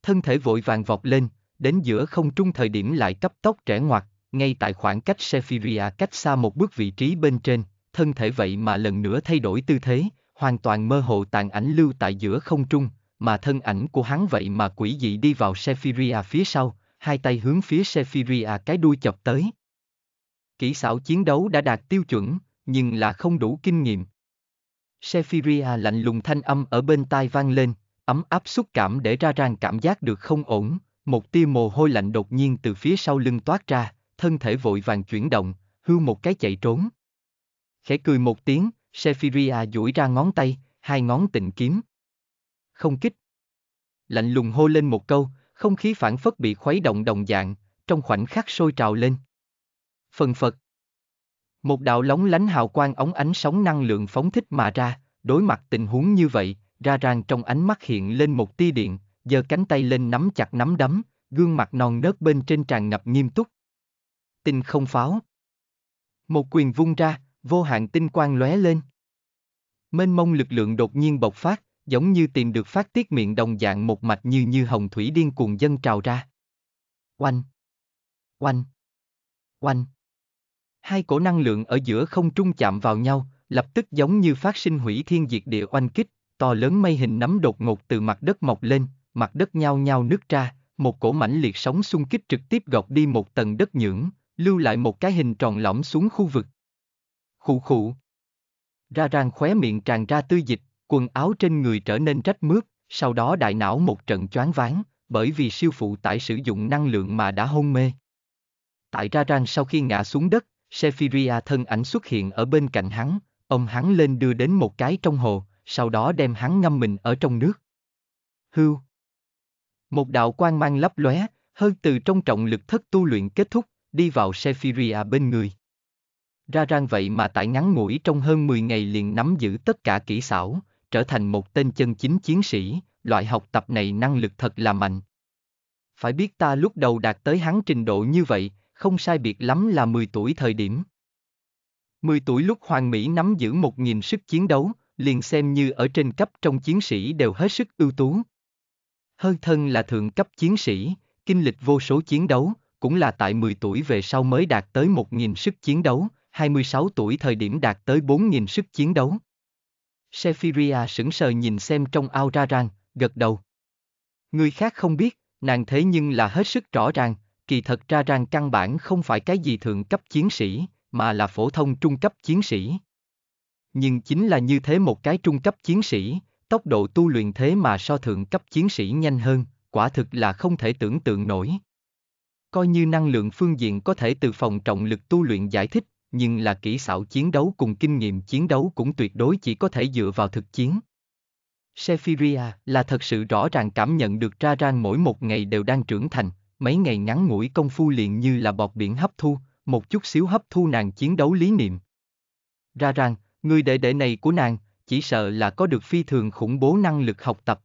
Thân thể vội vàng vọt lên, đến giữa không trung thời điểm lại cấp tốc trẻ ngoặt, ngay tại khoảng cách Sephiria cách xa một bước vị trí bên trên, thân thể vậy mà lần nữa thay đổi tư thế, hoàn toàn mơ hồ tàn ảnh lưu tại giữa không trung, mà thân ảnh của hắn vậy mà quỷ dị đi vào Sephiria phía sau, hai tay hướng phía Sephiria cái đuôi chọc tới. Kỹ xảo chiến đấu đã đạt tiêu chuẩn, nhưng là không đủ kinh nghiệm, Sephiria lạnh lùng thanh âm ở bên tai vang lên, ấm áp xúc cảm để ra rằng cảm giác được không ổn, một tia mồ hôi lạnh đột nhiên từ phía sau lưng toát ra, thân thể vội vàng chuyển động, hưu một cái chạy trốn. Khẽ cười một tiếng, Sephiria duỗi ra ngón tay, hai ngón tịnh kiếm. Không kích. Lạnh lùng hô lên một câu, không khí phản phất bị khuấy động đồng dạng, trong khoảnh khắc sôi trào lên. Phần phật. Một đạo lóng lánh hào quang ống ánh sóng năng lượng phóng thích mà ra, đối mặt tình huống như vậy, ra ràng trong ánh mắt hiện lên một tia điện, giơ cánh tay lên nắm chặt nắm đấm, gương mặt non nớt bên trên tràn ngập nghiêm túc. Tinh không pháo. Một quyền vung ra, vô hạn tinh quang lóe lên. Mênh mông lực lượng đột nhiên bộc phát, giống như tìm được phát tiết miệng đồng dạng một mạch như như hồng thủy điên cuồng dân trào ra. Oanh! Oanh! Oanh! hai cổ năng lượng ở giữa không trung chạm vào nhau, lập tức giống như phát sinh hủy thiên diệt địa oanh kích, to lớn mây hình nắm đột ngột từ mặt đất mọc lên, mặt đất nhao nhao nứt ra, một cổ mãnh liệt sóng xung kích trực tiếp gọt đi một tầng đất nhưỡng, lưu lại một cái hình tròn lõm xuống khu vực. Khụ khụ. Ra rang khóe miệng tràn ra tươi dịch, quần áo trên người trở nên rách mướt, sau đó đại não một trận choáng váng, bởi vì siêu phụ tải sử dụng năng lượng mà đã hôn mê. Tại ra rang sau khi ngã xuống đất, Sephiria thân ảnh xuất hiện ở bên cạnh hắn, ông hắn lên đưa đến một cái trong hồ, sau đó đem hắn ngâm mình ở trong nước. Hưu. Một đạo quan mang lấp lóe, hơn từ trong trọng lực thất tu luyện kết thúc, đi vào Sephiria bên người. Ra rang vậy mà tại ngắn ngủi trong hơn 10 ngày liền nắm giữ tất cả kỹ xảo, trở thành một tên chân chính chiến sĩ, loại học tập này năng lực thật là mạnh. Phải biết ta lúc đầu đạt tới hắn trình độ như vậy, không sai biệt lắm là 10 tuổi thời điểm. 10 tuổi lúc Hoàng Mỹ nắm giữ 1.000 sức chiến đấu, liền xem như ở trên cấp trong chiến sĩ đều hết sức ưu tú. Hơn thân là thượng cấp chiến sĩ, kinh lịch vô số chiến đấu, cũng là tại 10 tuổi về sau mới đạt tới 1.000 sức chiến đấu, 26 tuổi thời điểm đạt tới 4.000 sức chiến đấu. Sephiria sững sờ nhìn xem trong ao ra ràng, gật đầu. Người khác không biết, nàng thế nhưng là hết sức rõ ràng, kỳ thật ra rằng căn bản không phải cái gì thượng cấp chiến sĩ, mà là phổ thông trung cấp chiến sĩ. Nhưng chính là như thế một cái trung cấp chiến sĩ, tốc độ tu luyện thế mà so thượng cấp chiến sĩ nhanh hơn, quả thực là không thể tưởng tượng nổi. Coi như năng lượng phương diện có thể từ phòng trọng lực tu luyện giải thích, nhưng là kỹ xảo chiến đấu cùng kinh nghiệm chiến đấu cũng tuyệt đối chỉ có thể dựa vào thực chiến. Sephiria là thật sự rõ ràng cảm nhận được ra rang mỗi một ngày đều đang trưởng thành, mấy ngày ngắn ngủi công phu liền như là bọt biển hấp thu, một chút xíu hấp thu nàng chiến đấu lý niệm. Ra rằng, người đệ đệ này của nàng, chỉ sợ là có được phi thường khủng bố năng lực học tập.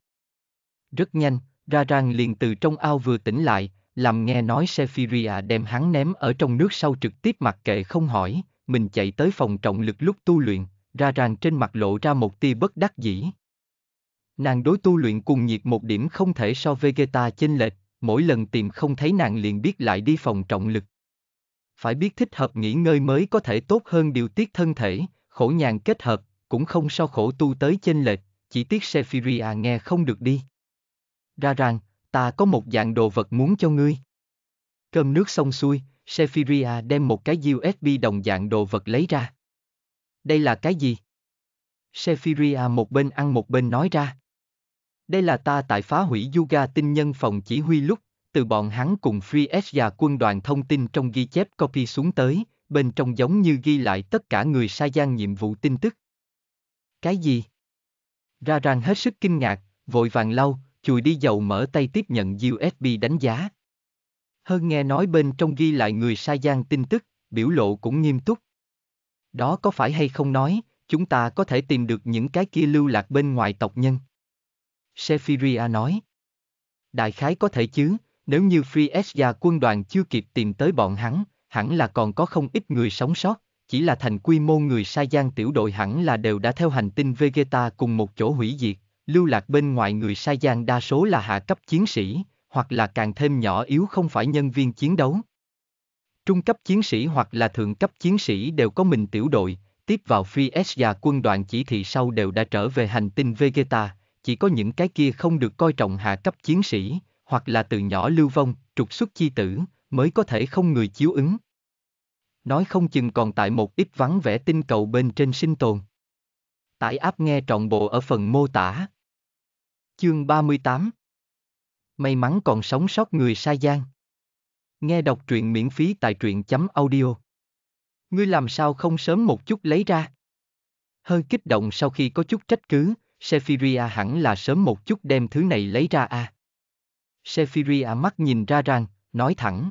Rất nhanh, ra rằng liền từ trong ao vừa tỉnh lại, làm nghe nói Sephiria đem hắn ném ở trong nước sau trực tiếp mặc kệ không hỏi, mình chạy tới phòng trọng lực lúc tu luyện, ra rằng trên mặt lộ ra một tia bất đắc dĩ. Nàng đối tu luyện cùng nhiệt một điểm không thể so Vegeta chênh lệch, mỗi lần tìm không thấy nàng liền biết lại đi phòng trọng lực. Phải biết thích hợp nghỉ ngơi mới có thể tốt hơn điều tiết thân thể, khổ nhàn kết hợp, cũng không sao khổ tu tới chênh lệch, chỉ tiếc Sephiria nghe không được đi. Ra rằng, ta có một dạng đồ vật muốn cho ngươi. Cơm nước xong xuôi, Sephiria đem một cái USB đồng dạng đồ vật lấy ra. Đây là cái gì? Sephiria một bên ăn một bên nói ra. Đây là ta tại phá hủy Yuga tinh nhân phòng chỉ huy lúc, từ bọn hắn cùng Free S và quân đoàn thông tin trong ghi chép copy xuống tới, bên trong giống như ghi lại tất cả người sai gian nhiệm vụ tin tức. Cái gì? Ra rằng hết sức kinh ngạc, vội vàng lau, chùi đi dầu mở tay tiếp nhận USB đánh giá. Hơn nghe nói bên trong ghi lại người sai gian tin tức, biểu lộ cũng nghiêm túc. Đó có phải hay không nói, chúng ta có thể tìm được những cái kia lưu lạc bên ngoài tộc nhân. Sephiria nói. Đại khái có thể chứ, nếu như Friesja quân đoàn chưa kịp tìm tới bọn hắn, hẳn là còn có không ít người sống sót, chỉ là thành quy mô người sai gian tiểu đội hẳn là đều đã theo hành tinh Vegeta cùng một chỗ hủy diệt, lưu lạc bên ngoài người sai gian đa số là hạ cấp chiến sĩ, hoặc là càng thêm nhỏ yếu không phải nhân viên chiến đấu. Trung cấp chiến sĩ hoặc là thượng cấp chiến sĩ đều có mình tiểu đội, tiếp vào Friesja quân đoàn chỉ thị sau đều đã trở về hành tinh Vegeta, chỉ có những cái kia không được coi trọng hạ cấp chiến sĩ, hoặc là từ nhỏ lưu vong, trục xuất chi tử, mới có thể không người chiếu ứng. Nói không chừng còn tại một ít vắng vẻ tinh cầu bên trên sinh tồn. Tải áp nghe trọn bộ ở phần mô tả. Chương 38 May mắn còn sống sót người sai gian. Nghe đọc truyện miễn phí tại truyện chấm audio. Ngươi làm sao không sớm một chút lấy ra? Hơi kích động sau khi có chút trách cứ, Sephiria hẳn là sớm một chút đem thứ này lấy ra a. Sephiria mắt nhìn ra rằng, nói thẳng.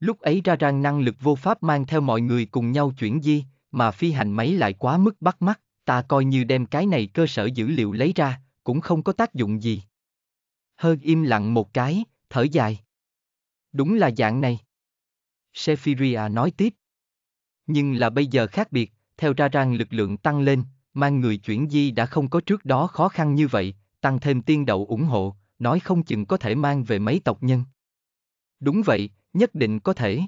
Lúc ấy ra rằng năng lực vô pháp mang theo mọi người cùng nhau chuyển di, mà phi hành máy lại quá mức bắt mắt, ta coi như đem cái này cơ sở dữ liệu lấy ra, cũng không có tác dụng gì. Hơn im lặng một cái, thở dài. Đúng là dạng này. Sephiria nói tiếp. Nhưng là bây giờ khác biệt, theo ra rằng lực lượng tăng lên, mang người chuyển di đã không có trước đó khó khăn như vậy, tăng thêm tiên đậu ủng hộ, nói không chừng có thể mang về mấy tộc nhân. Đúng vậy, nhất định có thể.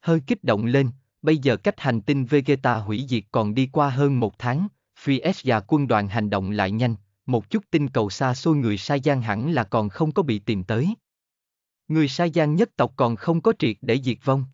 Hơi kích động lên, bây giờ cách hành tinh Vegeta hủy diệt còn đi qua hơn một tháng, Phi và quân đoàn hành động lại nhanh, một chút tinh cầu xa xôi người Sai Giang hẳn là còn không có bị tìm tới. Người Sai Giang nhất tộc còn không có triệt để diệt vong.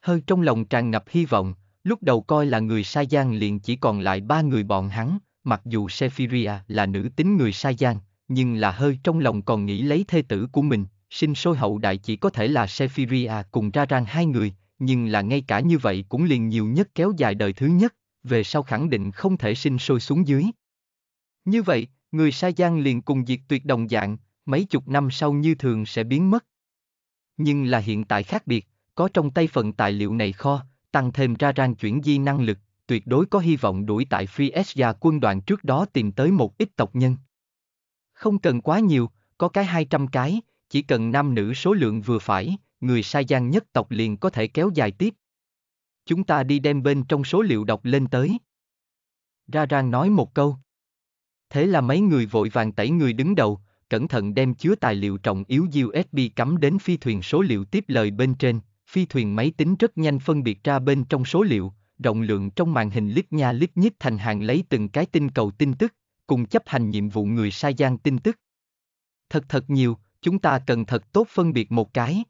Hơi trong lòng tràn ngập hy vọng, Lúc đầu coi là người Sa Gian liền chỉ còn lại ba người bọn hắn, mặc dù Sephiria là nữ tính người Sa Gian, nhưng là hơi trong lòng còn nghĩ lấy thê tử của mình, sinh sôi hậu đại chỉ có thể là Sephiria cùng ra rang hai người, nhưng là ngay cả như vậy cũng liền nhiều nhất kéo dài đời thứ nhất, về sau khẳng định không thể sinh sôi xuống dưới. Như vậy, người Sa Gian liền cùng diệt tuyệt đồng dạng, mấy chục năm sau như thường sẽ biến mất. Nhưng là hiện tại khác biệt, có trong tay phần tài liệu này kho, tăng thêm ra rang chuyển di năng lực, tuyệt đối có hy vọng đuổi tại phi Esya quân đoàn trước đó tìm tới một ít tộc nhân. Không cần quá nhiều, có cái 200 cái, chỉ cần nam nữ số lượng vừa phải, người sai gian nhất tộc liền có thể kéo dài tiếp. Chúng ta đi đem bên trong số liệu đọc lên tới. Ra rang nói một câu. Thế là mấy người vội vàng tẩy người đứng đầu, cẩn thận đem chứa tài liệu trọng yếu USB cắm đến phi thuyền số liệu tiếp lời bên trên, phi thuyền máy tính rất nhanh phân biệt ra bên trong số liệu, rộng lượng trong màn hình lít nha lít nhít thành hàng lấy từng cái tinh cầu tin tức, cùng chấp hành nhiệm vụ người sai gian tin tức. Thật thật nhiều, chúng ta cần thật tốt phân biệt một cái.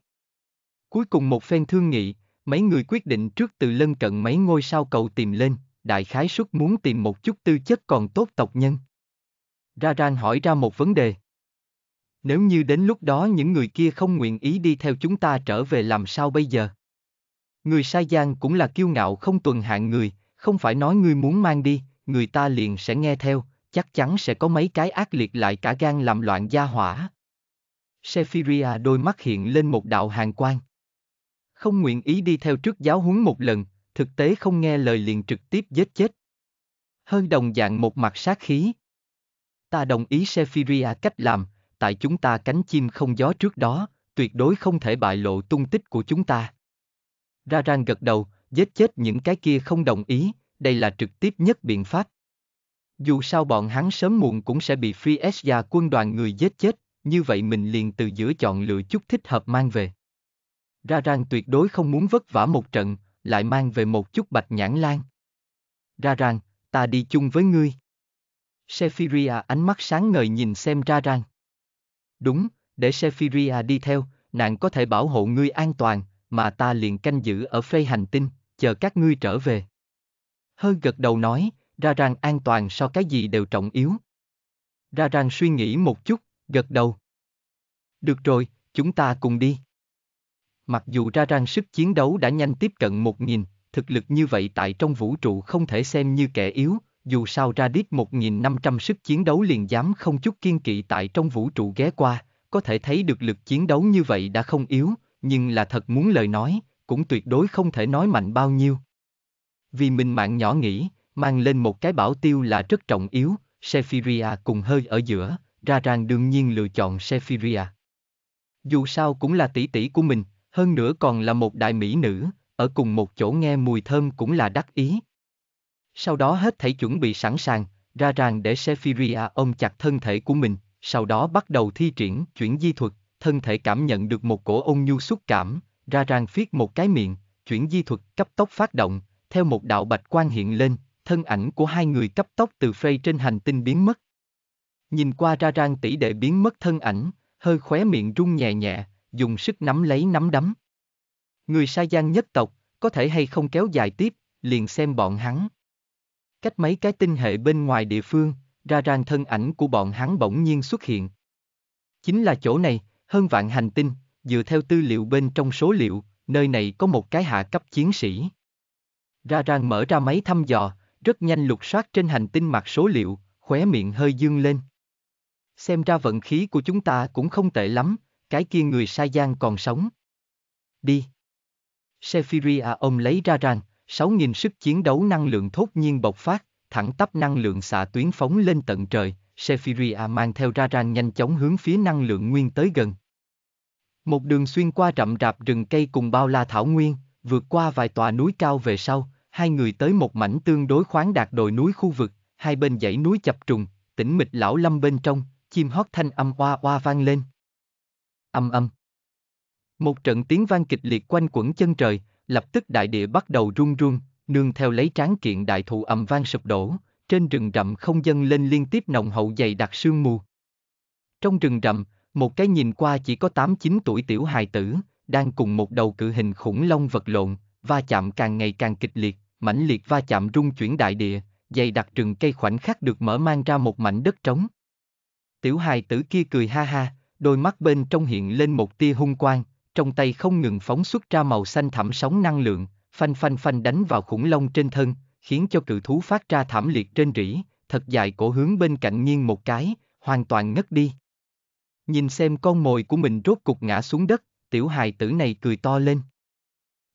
Cuối cùng một phen thương nghị, mấy người quyết định trước từ lân cận mấy ngôi sao cầu tìm lên, đại khái suất muốn tìm một chút tư chất còn tốt tộc nhân. Ra Ran hỏi ra một vấn đề. Nếu như đến lúc đó những người kia không nguyện ý đi theo chúng ta trở về làm sao bây giờ? Người Sa Giang cũng là kiêu ngạo không tuần hạng người, không phải nói ngươi muốn mang đi, người ta liền sẽ nghe theo, chắc chắn sẽ có mấy cái ác liệt lại cả gan làm loạn gia hỏa. Sephiria đôi mắt hiện lên một đạo hàng quang. Không nguyện ý đi theo trước giáo huấn một lần, thực tế không nghe lời liền trực tiếp giết chết. Hơn đồng dạng một mặt sát khí. Ta đồng ý Sephiria cách làm, tại chúng ta cánh chim không gió trước đó, tuyệt đối không thể bại lộ tung tích của chúng ta. Ra Raran gật đầu, giết chết những cái kia không đồng ý, đây là trực tiếp nhất biện pháp. Dù sao bọn hắn sớm muộn cũng sẽ bị Free Asia quân đoàn người giết chết, như vậy mình liền từ giữa chọn lựa chút thích hợp mang về. Ra Raran tuyệt đối không muốn vất vả một trận, lại mang về một chút bạch nhãn lan. Ra Raran, ta đi chung với ngươi. Sephiria ánh mắt sáng ngời nhìn xem Ra Raran. Đúng, để Sephiria đi theo, nàng có thể bảo hộ ngươi an toàn, mà ta liền canh giữ ở phê hành tinh, chờ các ngươi trở về. Hơ gật đầu nói, ra rằng an toàn so cái gì đều trọng yếu. Ra rằng suy nghĩ một chút, gật đầu. Được rồi, chúng ta cùng đi. Mặc dù ra rằng sức chiến đấu đã nhanh tiếp cận một nghìn, thực lực như vậy tại trong vũ trụ không thể xem như kẻ yếu, dù sao 1.500 sức chiến đấu liền dám không chút kiên kỵ tại trong vũ trụ ghé qua, có thể thấy được lực chiến đấu như vậy đã không yếu, nhưng là thật muốn lời nói, cũng tuyệt đối không thể nói mạnh bao nhiêu. Vì mình mạng nhỏ nghĩ, mang lên một cái bảo tiêu là rất trọng yếu, Sephiria cùng hơi ở giữa, ra rằng đương nhiên lựa chọn Sephiria. Dù sao cũng là tỷ tỷ của mình, hơn nữa còn là một đại mỹ nữ, ở cùng một chỗ nghe mùi thơm cũng là đắc ý, sau đó hết thảy chuẩn bị sẵn sàng, ra ràng để Sephiria ôm chặt thân thể của mình, sau đó bắt đầu thi triển chuyển di thuật, thân thể cảm nhận được một cổ ôn nhu xúc cảm, ra ràng phiết một cái miệng, chuyển di thuật cấp tốc phát động, theo một đạo bạch quan hiện lên, thân ảnh của hai người cấp tốc từ Frey trên hành tinh biến mất. Nhìn qua ra rang tỷ đệ biến mất thân ảnh, hơi khóe miệng rung nhẹ nhẹ, dùng sức nắm lấy nắm đấm. Người sa gian nhất tộc, có thể hay không kéo dài tiếp, liền xem bọn hắn. Cách mấy cái tinh hệ bên ngoài địa phương, ra ràng thân ảnh của bọn hắn bỗng nhiên xuất hiện. Chính là chỗ này, hơn vạn hành tinh, dựa theo tư liệu bên trong số liệu, nơi này có một cái hạ cấp chiến sĩ. Ra ràng mở ra máy thăm dò, rất nhanh lục soát trên hành tinh mặt số liệu, khóe miệng hơi dương lên. Xem ra vận khí của chúng ta cũng không tệ lắm, cái kia người Sai Giang còn sống. Đi. Sephiria ông lấy ra rằng, 6.000 sức chiến đấu năng lượng thốt nhiên bộc phát, thẳng tắp năng lượng xạ tuyến phóng lên tận trời, Sephiria mang theo Ra Raran nhanh chóng hướng phía năng lượng nguyên tới gần. Một đường xuyên qua rậm rạp rừng cây cùng bao la thảo nguyên, vượt qua vài tòa núi cao về sau, hai người tới một mảnh tương đối khoáng đạt đồi núi khu vực, hai bên dãy núi chập trùng, tĩnh mịch lão lâm bên trong, chim hót thanh âm oa oa vang lên. Âm âm. Một trận tiếng vang kịch liệt quanh quẩn chân trời, lập tức đại địa bắt đầu rung rung, nương theo lấy tráng kiện đại thụ ầm vang sụp đổ, trên rừng rậm không dâng lên liên tiếp nồng hậu dày đặc sương mù. Trong rừng rậm, một cái nhìn qua chỉ có 8-9 tuổi tiểu hài tử, đang cùng một đầu cự hình khủng long vật lộn, va chạm càng ngày càng kịch liệt, mãnh liệt va chạm rung chuyển đại địa, dày đặc rừng cây khoảnh khắc được mở mang ra một mảnh đất trống. Tiểu hài tử kia cười ha ha, đôi mắt bên trong hiện lên một tia hung quang, trong tay không ngừng phóng xuất ra màu xanh thẳm sóng năng lượng, phanh phanh phanh đánh vào khủng long trên thân, khiến cho cự thú phát ra thảm liệt trên rỉ, thật dài cổ hướng bên cạnh nghiêng một cái, hoàn toàn ngất đi. Nhìn xem con mồi của mình rốt cục ngã xuống đất, tiểu hài tử này cười to lên.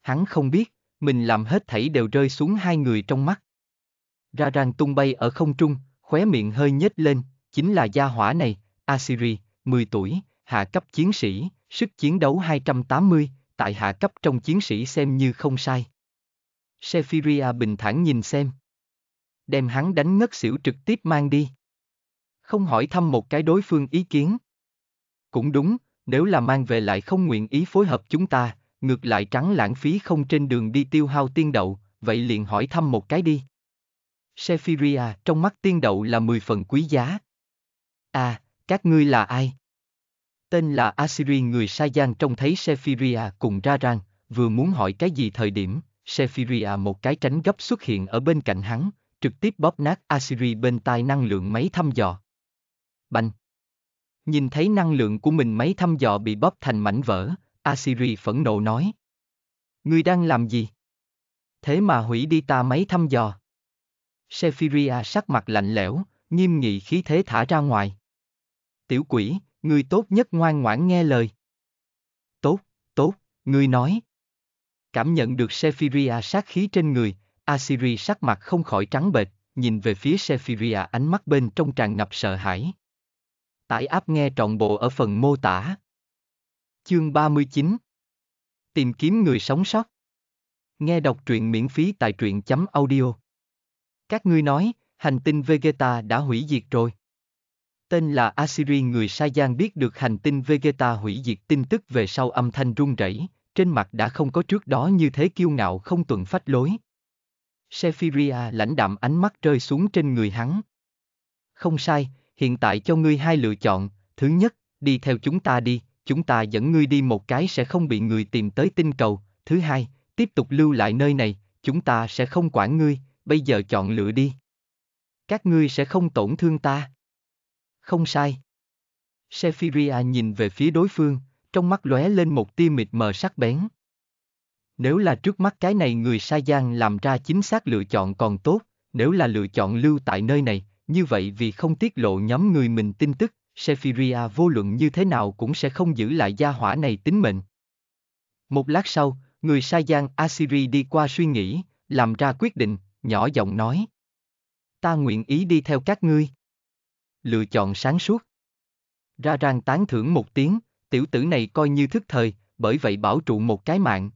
Hắn không biết, mình làm hết thảy đều rơi xuống hai người trong mắt. Ra ràng tung bay ở không trung, khóe miệng hơi nhếch lên, chính là gia hỏa này, Asiri, 10 tuổi, hạ cấp chiến sĩ, sức chiến đấu 280, tại hạ cấp trong chiến sĩ xem như không sai. Sephiria bình thản nhìn xem. Đem hắn đánh ngất xỉu trực tiếp mang đi. Không hỏi thăm một cái đối phương ý kiến. Cũng đúng, nếu là mang về lại không nguyện ý phối hợp chúng ta, ngược lại trắng lãng phí không trên đường đi tiêu hao tiên đậu, vậy liền hỏi thăm một cái đi. Sephiria trong mắt tiên đậu là 10 phần quý giá. À, các ngươi là ai? Tên là Assyri người Sayan trông thấy Sephiria cùng Ra Raran, vừa muốn hỏi cái gì thời điểm, Sephiria một cái tránh gấp xuất hiện ở bên cạnh hắn, trực tiếp bóp nát Assyri bên tai năng lượng máy thăm dò. Bành! Nhìn thấy năng lượng của mình máy thăm dò bị bóp thành mảnh vỡ, Assyri phẫn nộ nói. Ngươi đang làm gì? Thế mà hủy đi ta máy thăm dò. Sephiria sắc mặt lạnh lẽo, nghiêm nghị khí thế thả ra ngoài. Tiểu quỷ, ngươi tốt nhất ngoan ngoãn nghe lời. Tốt, tốt, ngươi nói. Cảm nhận được Sephiria sát khí trên người, Asiri sắc mặt không khỏi trắng bệch, nhìn về phía Sephiria ánh mắt bên trong tràn ngập sợ hãi. Tải áp nghe trọn bộ ở phần mô tả. Chương 39 Tìm kiếm người sống sót Nghe đọc truyện miễn phí tại truyện chấm audio Các ngươi nói, hành tinh Vegeta đã hủy diệt rồi tên là Assyri người Sayan biết được hành tinh Vegeta hủy diệt tin tức về sau âm thanh run rẩy, trên mặt đã không có trước đó như thế kiêu ngạo không tuần phách lối. Sephiria lãnh đạm ánh mắt rơi xuống trên người hắn. Không sai, hiện tại cho ngươi hai lựa chọn, thứ nhất, đi theo chúng ta đi, chúng ta dẫn ngươi đi một cái sẽ không bị người tìm tới tinh cầu, thứ hai, tiếp tục lưu lại nơi này, chúng ta sẽ không quản ngươi, bây giờ chọn lựa đi. Các ngươi sẽ không tổn thương ta. Không sai. Sephiria nhìn về phía đối phương, trong mắt lóe lên một tia mịt mờ sắc bén. Nếu là trước mắt cái này người Sa Giang làm ra chính xác lựa chọn còn tốt, nếu là lựa chọn lưu tại nơi này, như vậy vì không tiết lộ nhóm người mình tin tức, Sephiria vô luận như thế nào cũng sẽ không giữ lại gia hỏa này tính mệnh. Một lát sau, người Sa Giang Asiri đi qua suy nghĩ, làm ra quyết định, nhỏ giọng nói. Ta nguyện ý đi theo các ngươi lựa chọn sáng suốt. Ra rang tán thưởng một tiếng, tiểu tử này coi như thức thời, bởi vậy bảo trụ một cái mạng.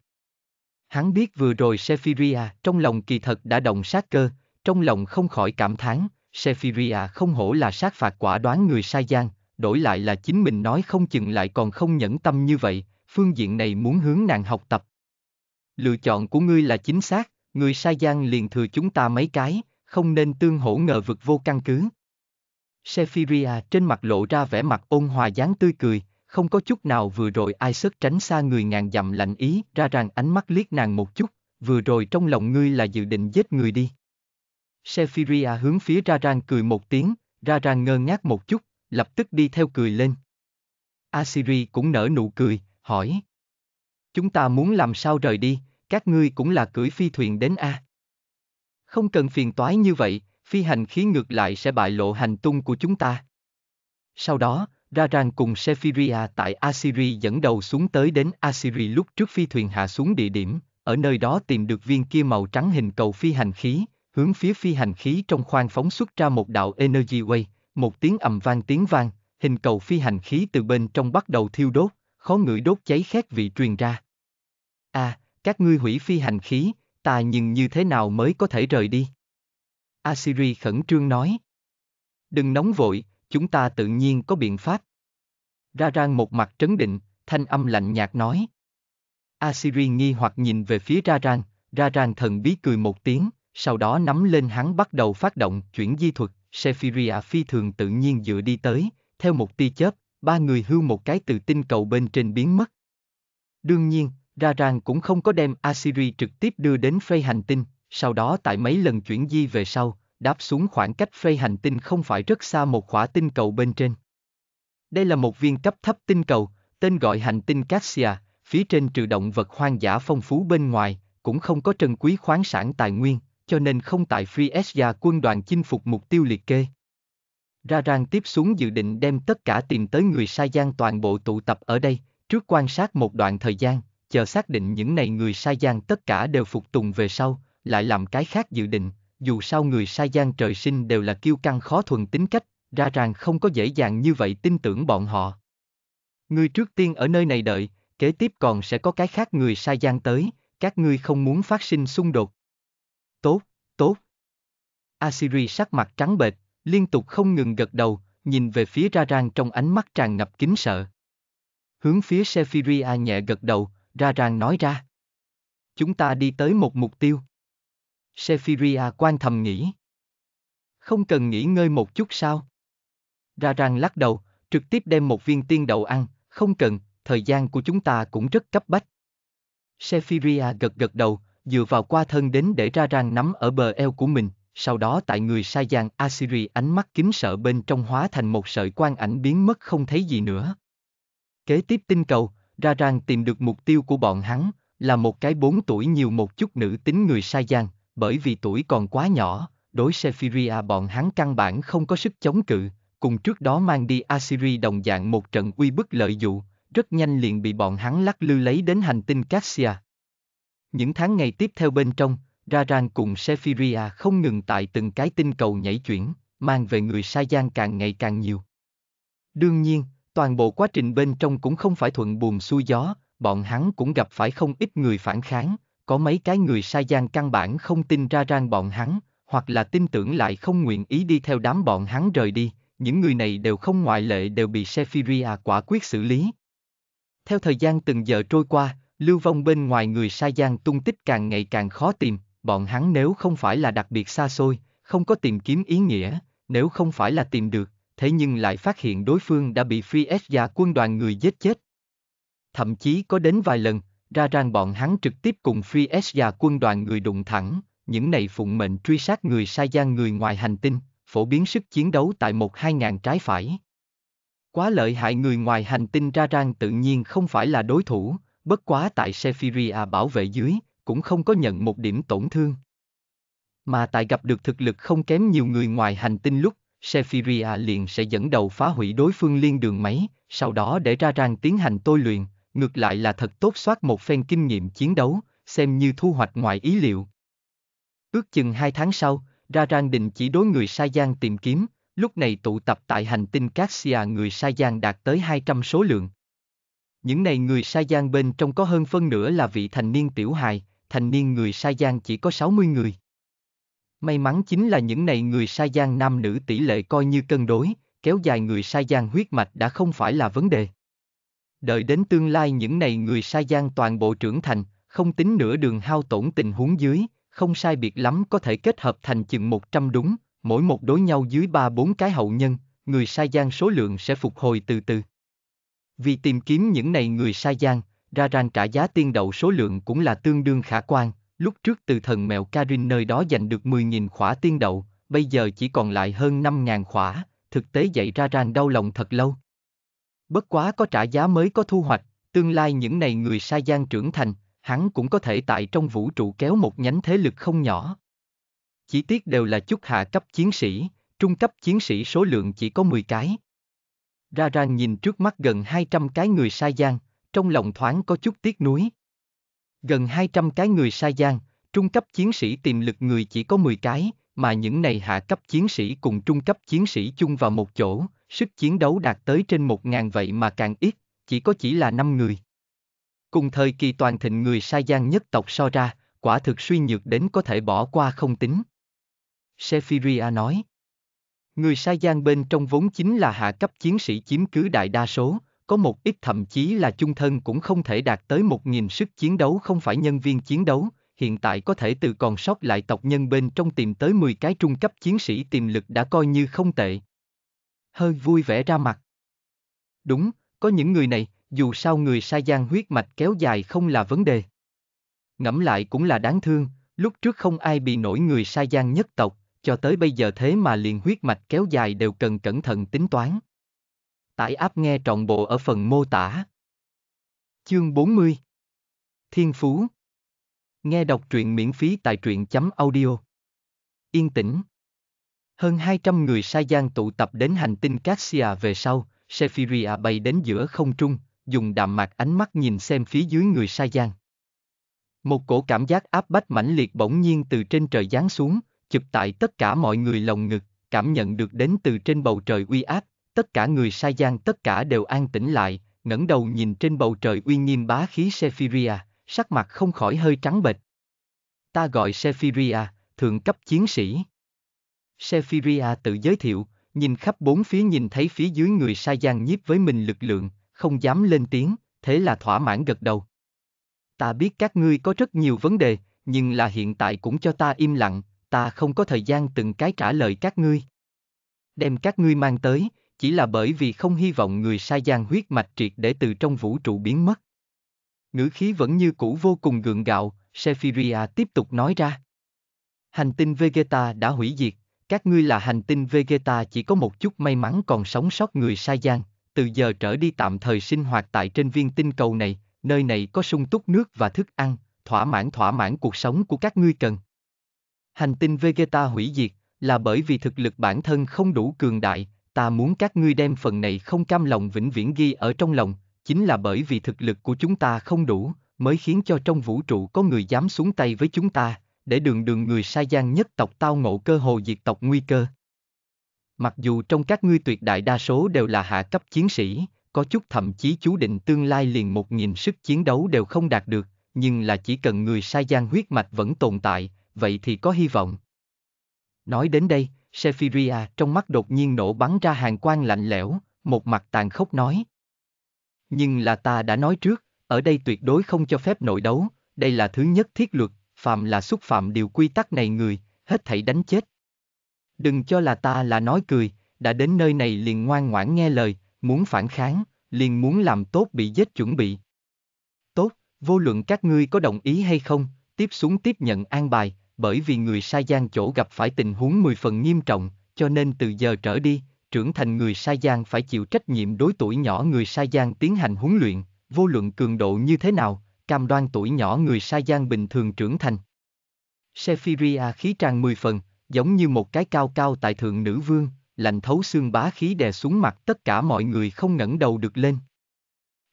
Hắn biết vừa rồi Sephiria trong lòng kỳ thật đã động sát cơ, trong lòng không khỏi cảm thán, Sephiria không hổ là sát phạt quả đoán người sai gian, đổi lại là chính mình nói không chừng lại còn không nhẫn tâm như vậy, phương diện này muốn hướng nàng học tập. Lựa chọn của ngươi là chính xác, người sai gian liền thừa chúng ta mấy cái, không nên tương hổ ngờ vực vô căn cứ. Sephiria trên mặt lộ ra vẻ mặt ôn hòa dáng tươi cười, không có chút nào vừa rồi ai sức tránh xa người ngàn dặm lạnh ý ra rằng ánh mắt liếc nàng một chút, vừa rồi trong lòng ngươi là dự định giết người đi. Sephiria hướng phía ra rằng cười một tiếng, ra rằng ngơ ngác một chút, lập tức đi theo cười lên. Asiri cũng nở nụ cười, hỏi. Chúng ta muốn làm sao rời đi, các ngươi cũng là cưỡi phi thuyền đến A. Không cần phiền toái như vậy, phi hành khí ngược lại sẽ bại lộ hành tung của chúng ta. Sau đó, Ra Raran cùng Sephiria tại Assyri dẫn đầu xuống tới đến Assyri lúc trước phi thuyền hạ xuống địa điểm, ở nơi đó tìm được viên kia màu trắng hình cầu phi hành khí, hướng phía phi hành khí trong khoang phóng xuất ra một đạo energy wave, một tiếng ầm vang tiếng vang, hình cầu phi hành khí từ bên trong bắt đầu thiêu đốt, khó ngửi đốt cháy khét vị truyền ra. À, các ngươi hủy phi hành khí, ta nhưng như thế nào mới có thể rời đi? Asiri khẩn trương nói. Đừng nóng vội, chúng ta tự nhiên có biện pháp. Ra rang một mặt trấn định, thanh âm lạnh nhạt nói. Asiri nghi hoặc nhìn về phía ra rang, ra rang thần bí cười một tiếng, sau đó nắm lên hắn bắt đầu phát động chuyển di thuật, Sephiria phi thường tự nhiên dựa đi tới, theo một tia chớp, ba người hưu một cái từ tinh cầu bên trên biến mất. Đương nhiên, ra rang cũng không có đem Asiri trực tiếp đưa đến Frey hành tinh, sau đó tại mấy lần chuyển di về sau, đáp xuống khoảng cách Frey hành tinh không phải rất xa một khỏa tinh cầu bên trên. Đây là một viên cấp thấp tinh cầu, tên gọi hành tinh Cassia, phía trên trừ động vật hoang dã phong phú bên ngoài, cũng không có trân quý khoáng sản tài nguyên, cho nên không tại Friesia quân đoàn chinh phục mục tiêu liệt kê. Ra rang tiếp xuống dự định đem tất cả tìm tới người sai gian toàn bộ tụ tập ở đây, trước quan sát một đoạn thời gian, chờ xác định những này người sai gian tất cả đều phục tùng về sau, lại làm cái khác dự định, dù sao người sai gian trời sinh đều là kiêu căng khó thuần tính cách, ra rằng không có dễ dàng như vậy tin tưởng bọn họ. Ngươi trước tiên ở nơi này đợi, kế tiếp còn sẽ có cái khác người sai gian tới, các ngươi không muốn phát sinh xung đột. Tốt, tốt. Asiri sắc mặt trắng bệch, liên tục không ngừng gật đầu, nhìn về phía ra rang trong ánh mắt tràn ngập kính sợ. Hướng phía Sephiria nhẹ gật đầu, ra rang nói ra. Chúng ta đi tới một mục tiêu. Sephiria quan thầm nghĩ. Không cần nghỉ ngơi một chút sao? Ra ràng lắc đầu, trực tiếp đem một viên tiên đậu ăn, không cần, thời gian của chúng ta cũng rất cấp bách. Sephiria gật gật đầu, dựa vào qua thân đến để ra ràng nắm ở bờ eo của mình, sau đó tại người Sa giang Assyri ánh mắt kính sợ bên trong hóa thành một sợi quan ảnh biến mất không thấy gì nữa. Kế tiếp tinh cầu, ra ràng tìm được mục tiêu của bọn hắn, là một cái bốn tuổi nhiều một chút nữ tính người Sa giang, bởi vì tuổi còn quá nhỏ, đối Sephiria bọn hắn căn bản không có sức chống cự, cùng trước đó mang đi Assyri đồng dạng một trận uy bức lợi dụ, rất nhanh liền bị bọn hắn lắc lư lấy đến hành tinh Cassia. Những tháng ngày tiếp theo bên trong, Raran cùng Sephiria không ngừng tại từng cái tinh cầu nhảy chuyển, mang về người Sa Gian càng ngày càng nhiều. Đương nhiên, toàn bộ quá trình bên trong cũng không phải thuận buồm xuôi gió, bọn hắn cũng gặp phải không ít người phản kháng, có mấy cái người sai gian căn bản không tin ra rang bọn hắn, hoặc là tin tưởng lại không nguyện ý đi theo đám bọn hắn rời đi, những người này đều không ngoại lệ đều bị Sephiria quả quyết xử lý. Theo thời gian từng giờ trôi qua, lưu vong bên ngoài người sai gian tung tích càng ngày càng khó tìm, bọn hắn nếu không phải là đặc biệt xa xôi, không có tìm kiếm ý nghĩa, nếu không phải là tìm được, thế nhưng lại phát hiện đối phương đã bị phi giả quân đoàn người giết chết. Thậm chí có đến vài lần, ra rằng bọn hắn trực tiếp cùng Free S và quân đoàn người đụng thẳng, những này phụng mệnh truy sát người sai gian người ngoài hành tinh, phổ biến sức chiến đấu tại một hai ngàn trái phải. Quá lợi hại người ngoài hành tinh ra rằng tự nhiên không phải là đối thủ, bất quá tại Sephiria bảo vệ dưới, cũng không có nhận một điểm tổn thương. Mà tại gặp được thực lực không kém nhiều người ngoài hành tinh lúc, Sephiria liền sẽ dẫn đầu phá hủy đối phương liên đường máy, sau đó để ra rằng tiến hành tôi luyện, ngược lại là thật tốt soát một phen kinh nghiệm chiến đấu, xem như thu hoạch ngoài ý liệu. Ước chừng hai tháng sau, ra Rang định chỉ đối người Sa Giang tìm kiếm, lúc này tụ tập tại hành tinh Cassia à người Sa Giang đạt tới 200 số lượng. Những này người Sa Giang bên trong có hơn phân nửa là vị thành niên tiểu hài, thành niên người Sa Giang chỉ có 60 người. May mắn chính là những này người Sa Giang nam nữ tỷ lệ coi như cân đối, kéo dài người Sa Giang huyết mạch đã không phải là vấn đề đợi đến tương lai những này người sai gian toàn bộ trưởng thành, không tính nửa đường hao tổn tình huống dưới, không sai biệt lắm có thể kết hợp thành chừng 100 đúng, mỗi một đối nhau dưới 3-4 cái hậu nhân, người sai gian số lượng sẽ phục hồi từ từ. Vì tìm kiếm những này người sai gian, ra ràng trả giá tiên đậu số lượng cũng là tương đương khả quan, lúc trước từ thần mèo Karin nơi đó giành được 10.000 khỏa tiên đậu, bây giờ chỉ còn lại hơn 5.000 khỏa, thực tế dạy ra ràng đau lòng thật lâu bất quá có trả giá mới có thu hoạch, tương lai những này người Sai gian trưởng thành, hắn cũng có thể tại trong vũ trụ kéo một nhánh thế lực không nhỏ. Chỉ tiếc đều là chút hạ cấp chiến sĩ, trung cấp chiến sĩ số lượng chỉ có 10 cái. Ra ràng nhìn trước mắt gần 200 cái người Sai gian, trong lòng thoáng có chút tiếc nuối. Gần 200 cái người Sai gian, trung cấp chiến sĩ tiềm lực người chỉ có 10 cái, mà những này hạ cấp chiến sĩ cùng trung cấp chiến sĩ chung vào một chỗ, sức chiến đấu đạt tới trên một ngàn vậy mà càng ít, chỉ có chỉ là năm người. Cùng thời kỳ toàn thịnh người Sai Gian nhất tộc so ra, quả thực suy nhược đến có thể bỏ qua không tính. Sephiria nói. Người Sai Gian bên trong vốn chính là hạ cấp chiến sĩ chiếm cứ đại đa số, có một ít thậm chí là chung thân cũng không thể đạt tới một nghìn sức chiến đấu không phải nhân viên chiến đấu, hiện tại có thể từ còn sót lại tộc nhân bên trong tìm tới 10 cái trung cấp chiến sĩ tiềm lực đã coi như không tệ, hơi vui vẻ ra mặt. Đúng, có những người này, dù sao người sa gian huyết mạch kéo dài không là vấn đề. Ngẫm lại cũng là đáng thương, lúc trước không ai bị nổi người sa gian nhất tộc, cho tới bây giờ thế mà liền huyết mạch kéo dài đều cần cẩn thận tính toán. Tải áp nghe trọn bộ ở phần mô tả. Chương 40 Thiên Phú Nghe đọc truyện miễn phí tại truyện chấm audio. Yên tĩnh hơn 200 người Sai gian tụ tập đến hành tinh Cassia về sau, Sephiria bay đến giữa không trung, dùng đạm mạc ánh mắt nhìn xem phía dưới người Sai gian. Một cổ cảm giác áp bách mãnh liệt bỗng nhiên từ trên trời giáng xuống, chụp tại tất cả mọi người lồng ngực, cảm nhận được đến từ trên bầu trời uy áp, tất cả người Sai gian tất cả đều an tĩnh lại, ngẩng đầu nhìn trên bầu trời uy nghiêm bá khí Sephiria, sắc mặt không khỏi hơi trắng bệch. Ta gọi Sephiria, thượng cấp chiến sĩ. Sephiria tự giới thiệu, nhìn khắp bốn phía nhìn thấy phía dưới người Sai Gian nhiếp với mình lực lượng, không dám lên tiếng, thế là thỏa mãn gật đầu. Ta biết các ngươi có rất nhiều vấn đề, nhưng là hiện tại cũng cho ta im lặng, ta không có thời gian từng cái trả lời các ngươi. Đem các ngươi mang tới, chỉ là bởi vì không hy vọng người Sai Gian huyết mạch triệt để từ trong vũ trụ biến mất. Ngữ khí vẫn như cũ vô cùng gượng gạo, Sephiria tiếp tục nói ra. Hành tinh Vegeta đã hủy diệt, các ngươi là hành tinh Vegeta chỉ có một chút may mắn còn sống sót người Sai Gian. từ giờ trở đi tạm thời sinh hoạt tại trên viên tinh cầu này, nơi này có sung túc nước và thức ăn, thỏa mãn thỏa mãn cuộc sống của các ngươi cần. Hành tinh Vegeta hủy diệt là bởi vì thực lực bản thân không đủ cường đại, ta muốn các ngươi đem phần này không cam lòng vĩnh viễn ghi ở trong lòng, chính là bởi vì thực lực của chúng ta không đủ, mới khiến cho trong vũ trụ có người dám xuống tay với chúng ta, để đường đường người sai gian nhất tộc tao ngộ cơ hồ diệt tộc nguy cơ. Mặc dù trong các ngươi tuyệt đại đa số đều là hạ cấp chiến sĩ, có chút thậm chí chú định tương lai liền một nghìn sức chiến đấu đều không đạt được, nhưng là chỉ cần người sai gian huyết mạch vẫn tồn tại, vậy thì có hy vọng. Nói đến đây, Sephiria trong mắt đột nhiên nổ bắn ra hàng quang lạnh lẽo, một mặt tàn khốc nói. Nhưng là ta đã nói trước, ở đây tuyệt đối không cho phép nội đấu, đây là thứ nhất thiết luật, phạm là xúc phạm điều quy tắc này người, hết thảy đánh chết. Đừng cho là ta là nói cười, đã đến nơi này liền ngoan ngoãn nghe lời, muốn phản kháng, liền muốn làm tốt bị giết chuẩn bị. Tốt, vô luận các ngươi có đồng ý hay không, tiếp xuống tiếp nhận an bài, bởi vì người sai gian chỗ gặp phải tình huống mười phần nghiêm trọng, cho nên từ giờ trở đi, trưởng thành người sai gian phải chịu trách nhiệm đối tuổi nhỏ người sai gian tiến hành huấn luyện, vô luận cường độ như thế nào, cam đoan tuổi nhỏ người Sa Giang bình thường trưởng thành. Sephiria khí tràn mười phần, giống như một cái cao cao tại thượng nữ vương, lạnh thấu xương bá khí đè xuống mặt tất cả mọi người không ngẩng đầu được lên.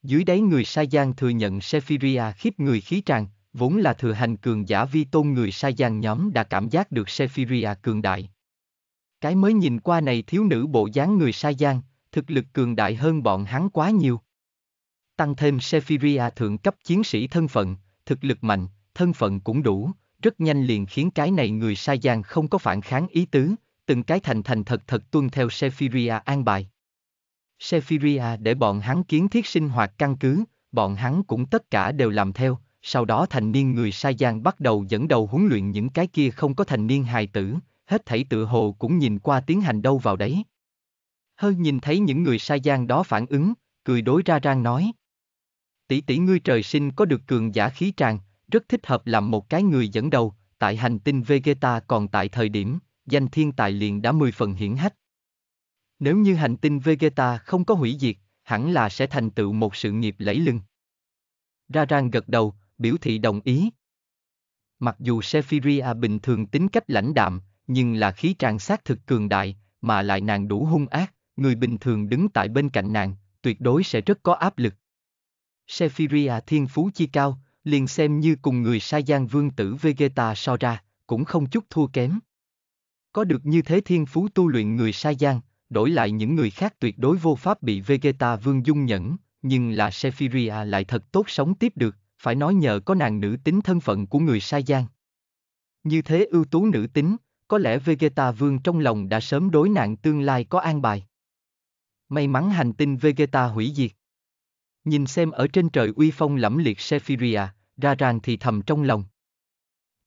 Dưới đáy người Sa Giang thừa nhận Sephiria khiếp người khí tràn, vốn là thừa hành cường giả vi tôn người Sa Giang nhóm đã cảm giác được Sephiria cường đại. Cái mới nhìn qua này thiếu nữ bộ dáng người Sa Giang, thực lực cường đại hơn bọn hắn quá nhiều tăng thêm Sephiria thượng cấp chiến sĩ thân phận, thực lực mạnh, thân phận cũng đủ, rất nhanh liền khiến cái này người sai gian không có phản kháng ý tứ, từng cái thành thành thật thật tuân theo Sephiria an bài. Sephiria để bọn hắn kiến thiết sinh hoạt căn cứ, bọn hắn cũng tất cả đều làm theo, sau đó thành niên người sai gian bắt đầu dẫn đầu huấn luyện những cái kia không có thành niên hài tử, hết thảy tự hồ cũng nhìn qua tiến hành đâu vào đấy. Hơi nhìn thấy những người sai gian đó phản ứng, cười đối ra rang nói tỷ tỷ ngươi trời sinh có được cường giả khí tràn, rất thích hợp làm một cái người dẫn đầu, tại hành tinh Vegeta còn tại thời điểm, danh thiên tài liền đã mười phần hiển hách. Nếu như hành tinh Vegeta không có hủy diệt, hẳn là sẽ thành tựu một sự nghiệp lẫy lưng. Rarang gật đầu, biểu thị đồng ý. Mặc dù Sephiria bình thường tính cách lãnh đạm, nhưng là khí trang xác thực cường đại, mà lại nàng đủ hung ác, người bình thường đứng tại bên cạnh nàng, tuyệt đối sẽ rất có áp lực. Sephiria thiên phú chi cao, liền xem như cùng người sai gian vương tử Vegeta so ra, cũng không chút thua kém. Có được như thế thiên phú tu luyện người sai gian, đổi lại những người khác tuyệt đối vô pháp bị Vegeta vương dung nhẫn, nhưng là Sephiria lại thật tốt sống tiếp được, phải nói nhờ có nàng nữ tính thân phận của người sai gian. Như thế ưu tú nữ tính, có lẽ Vegeta vương trong lòng đã sớm đối nạn tương lai có an bài. May mắn hành tinh Vegeta hủy diệt. Nhìn xem ở trên trời uy phong lẫm liệt Sephiria, Ra Raran thì thầm trong lòng.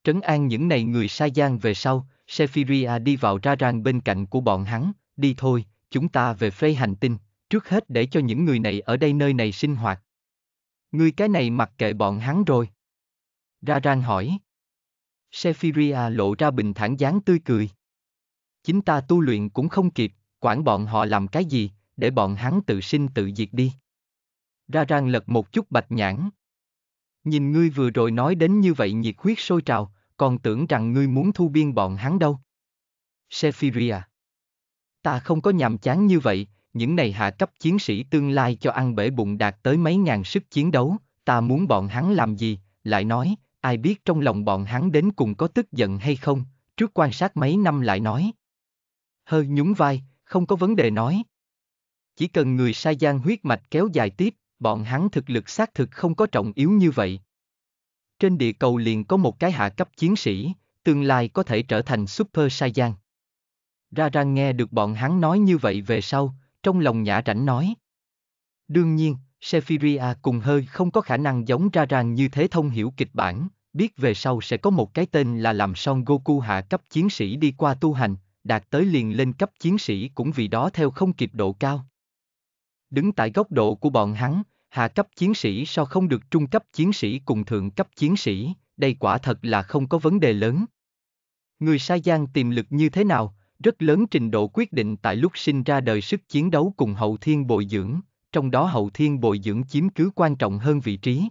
Trấn an những này người sai gian về sau, Sephiria đi vào Ra Raran bên cạnh của bọn hắn, đi thôi, chúng ta về phê hành tinh, trước hết để cho những người này ở đây nơi này sinh hoạt. Ngươi cái này mặc kệ bọn hắn rồi. Ra Raran hỏi. Sephiria lộ ra bình thản dáng tươi cười. Chính ta tu luyện cũng không kịp, quản bọn họ làm cái gì, để bọn hắn tự sinh tự diệt đi ra răng lật một chút bạch nhãn. Nhìn ngươi vừa rồi nói đến như vậy nhiệt huyết sôi trào, còn tưởng rằng ngươi muốn thu biên bọn hắn đâu. Sephiria. Ta không có nhàm chán như vậy, những này hạ cấp chiến sĩ tương lai cho ăn bể bụng đạt tới mấy ngàn sức chiến đấu, ta muốn bọn hắn làm gì, lại nói, ai biết trong lòng bọn hắn đến cùng có tức giận hay không, trước quan sát mấy năm lại nói. Hơi nhún vai, không có vấn đề nói. Chỉ cần người sai gian huyết mạch kéo dài tiếp, bọn hắn thực lực xác thực không có trọng yếu như vậy. Trên địa cầu liền có một cái hạ cấp chiến sĩ, tương lai có thể trở thành Super Saiyan. Ra ra nghe được bọn hắn nói như vậy về sau, trong lòng nhã rảnh nói. Đương nhiên, Sephiria cùng hơi không có khả năng giống ra ràng như thế thông hiểu kịch bản, biết về sau sẽ có một cái tên là làm son Goku hạ cấp chiến sĩ đi qua tu hành, đạt tới liền lên cấp chiến sĩ cũng vì đó theo không kịp độ cao. Đứng tại góc độ của bọn hắn, hạ cấp chiến sĩ sao không được trung cấp chiến sĩ cùng thượng cấp chiến sĩ, đây quả thật là không có vấn đề lớn. Người Sai Gian tiềm lực như thế nào, rất lớn trình độ quyết định tại lúc sinh ra đời sức chiến đấu cùng hậu thiên bồi dưỡng, trong đó hậu thiên bồi dưỡng chiếm cứ quan trọng hơn vị trí.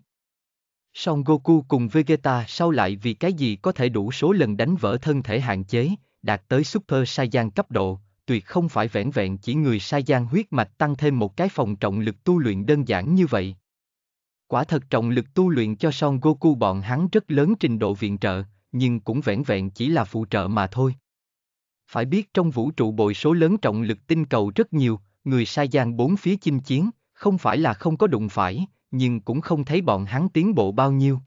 Song Goku cùng Vegeta sau lại vì cái gì có thể đủ số lần đánh vỡ thân thể hạn chế, đạt tới Super Saiyan cấp độ, tuyệt không phải vẻn vẹn chỉ người sai gian huyết mạch tăng thêm một cái phòng trọng lực tu luyện đơn giản như vậy. Quả thật trọng lực tu luyện cho Son Goku bọn hắn rất lớn trình độ viện trợ, nhưng cũng vẻn vẹn chỉ là phụ trợ mà thôi. Phải biết trong vũ trụ bội số lớn trọng lực tinh cầu rất nhiều, người sai gian bốn phía chinh chiến, không phải là không có đụng phải, nhưng cũng không thấy bọn hắn tiến bộ bao nhiêu.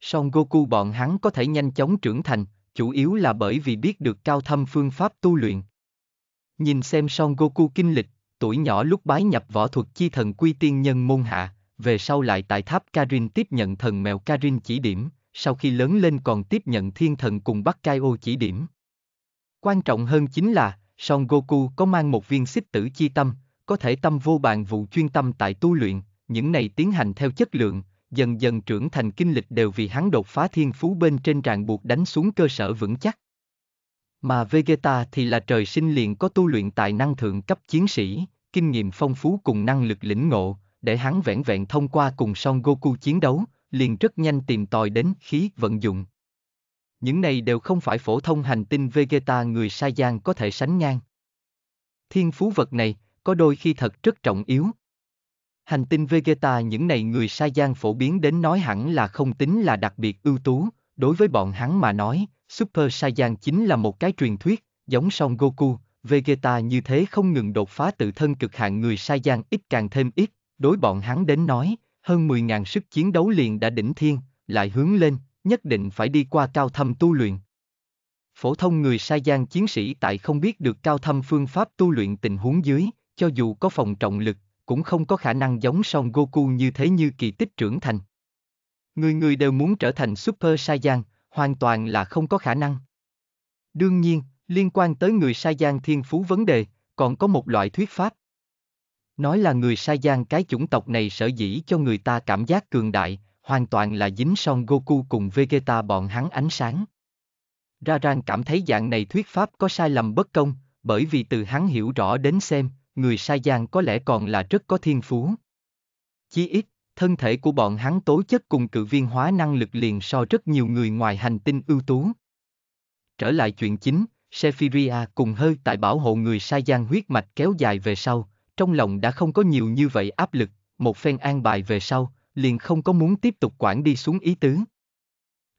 Son Goku bọn hắn có thể nhanh chóng trưởng thành, chủ yếu là bởi vì biết được cao thâm phương pháp tu luyện. Nhìn xem Son Goku kinh lịch, tuổi nhỏ lúc bái nhập võ thuật chi thần quy tiên nhân môn hạ, về sau lại tại tháp Karin tiếp nhận thần mèo Karin chỉ điểm, sau khi lớn lên còn tiếp nhận thiên thần cùng Bắc Kai ô chỉ điểm. Quan trọng hơn chính là, Son Goku có mang một viên xích tử chi tâm, có thể tâm vô bàn vụ chuyên tâm tại tu luyện, những này tiến hành theo chất lượng, dần dần trưởng thành kinh lịch đều vì hắn đột phá thiên phú bên trên ràng buộc đánh xuống cơ sở vững chắc. Mà Vegeta thì là trời sinh liền có tu luyện tài năng thượng cấp chiến sĩ, kinh nghiệm phong phú cùng năng lực lĩnh ngộ, để hắn vẹn vẹn thông qua cùng Son Goku chiến đấu, liền rất nhanh tìm tòi đến khí vận dụng. Những này đều không phải phổ thông hành tinh Vegeta người Sai Gian có thể sánh ngang. Thiên phú vật này, có đôi khi thật rất trọng yếu. Hành tinh Vegeta những này người Sai Gian phổ biến đến nói hẳn là không tính là đặc biệt ưu tú, đối với bọn hắn mà nói, Super Saiyan chính là một cái truyền thuyết, giống song Goku, Vegeta như thế không ngừng đột phá tự thân cực hạn người Saiyan ít càng thêm ít, đối bọn hắn đến nói, hơn 10.000 sức chiến đấu liền đã đỉnh thiên, lại hướng lên, nhất định phải đi qua cao thâm tu luyện. Phổ thông người Saiyan chiến sĩ tại không biết được cao thâm phương pháp tu luyện tình huống dưới, cho dù có phòng trọng lực, cũng không có khả năng giống Son Goku như thế như kỳ tích trưởng thành. Người người đều muốn trở thành Super Saiyan, hoàn toàn là không có khả năng. Đương nhiên, liên quan tới người Sai Gian thiên phú vấn đề, còn có một loại thuyết pháp. Nói là người Sai Gian cái chủng tộc này sở dĩ cho người ta cảm giác cường đại, hoàn toàn là dính son Goku cùng Vegeta bọn hắn ánh sáng. Ra Raran cảm thấy dạng này thuyết pháp có sai lầm bất công, bởi vì từ hắn hiểu rõ đến xem, người Sai Gian có lẽ còn là rất có thiên phú. Chí ít, thân thể của bọn hắn tố chất cùng cự viên hóa năng lực liền so rất nhiều người ngoài hành tinh ưu tú. Trở lại chuyện chính, Sephiria cùng hơi tại bảo hộ người sai gian huyết mạch kéo dài về sau, trong lòng đã không có nhiều như vậy áp lực, một phen an bài về sau, liền không có muốn tiếp tục quản đi xuống ý tứ.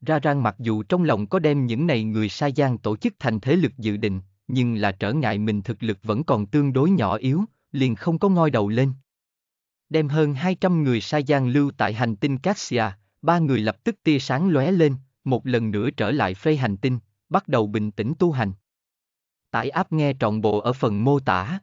Ra rang mặc dù trong lòng có đem những này người sai gian tổ chức thành thế lực dự định, nhưng là trở ngại mình thực lực vẫn còn tương đối nhỏ yếu, liền không có ngoi đầu lên đem hơn 200 người Sai Gian lưu tại hành tinh Cassia, ba người lập tức tia sáng lóe lên, một lần nữa trở lại phê hành tinh, bắt đầu bình tĩnh tu hành. Tải áp nghe trọn bộ ở phần mô tả.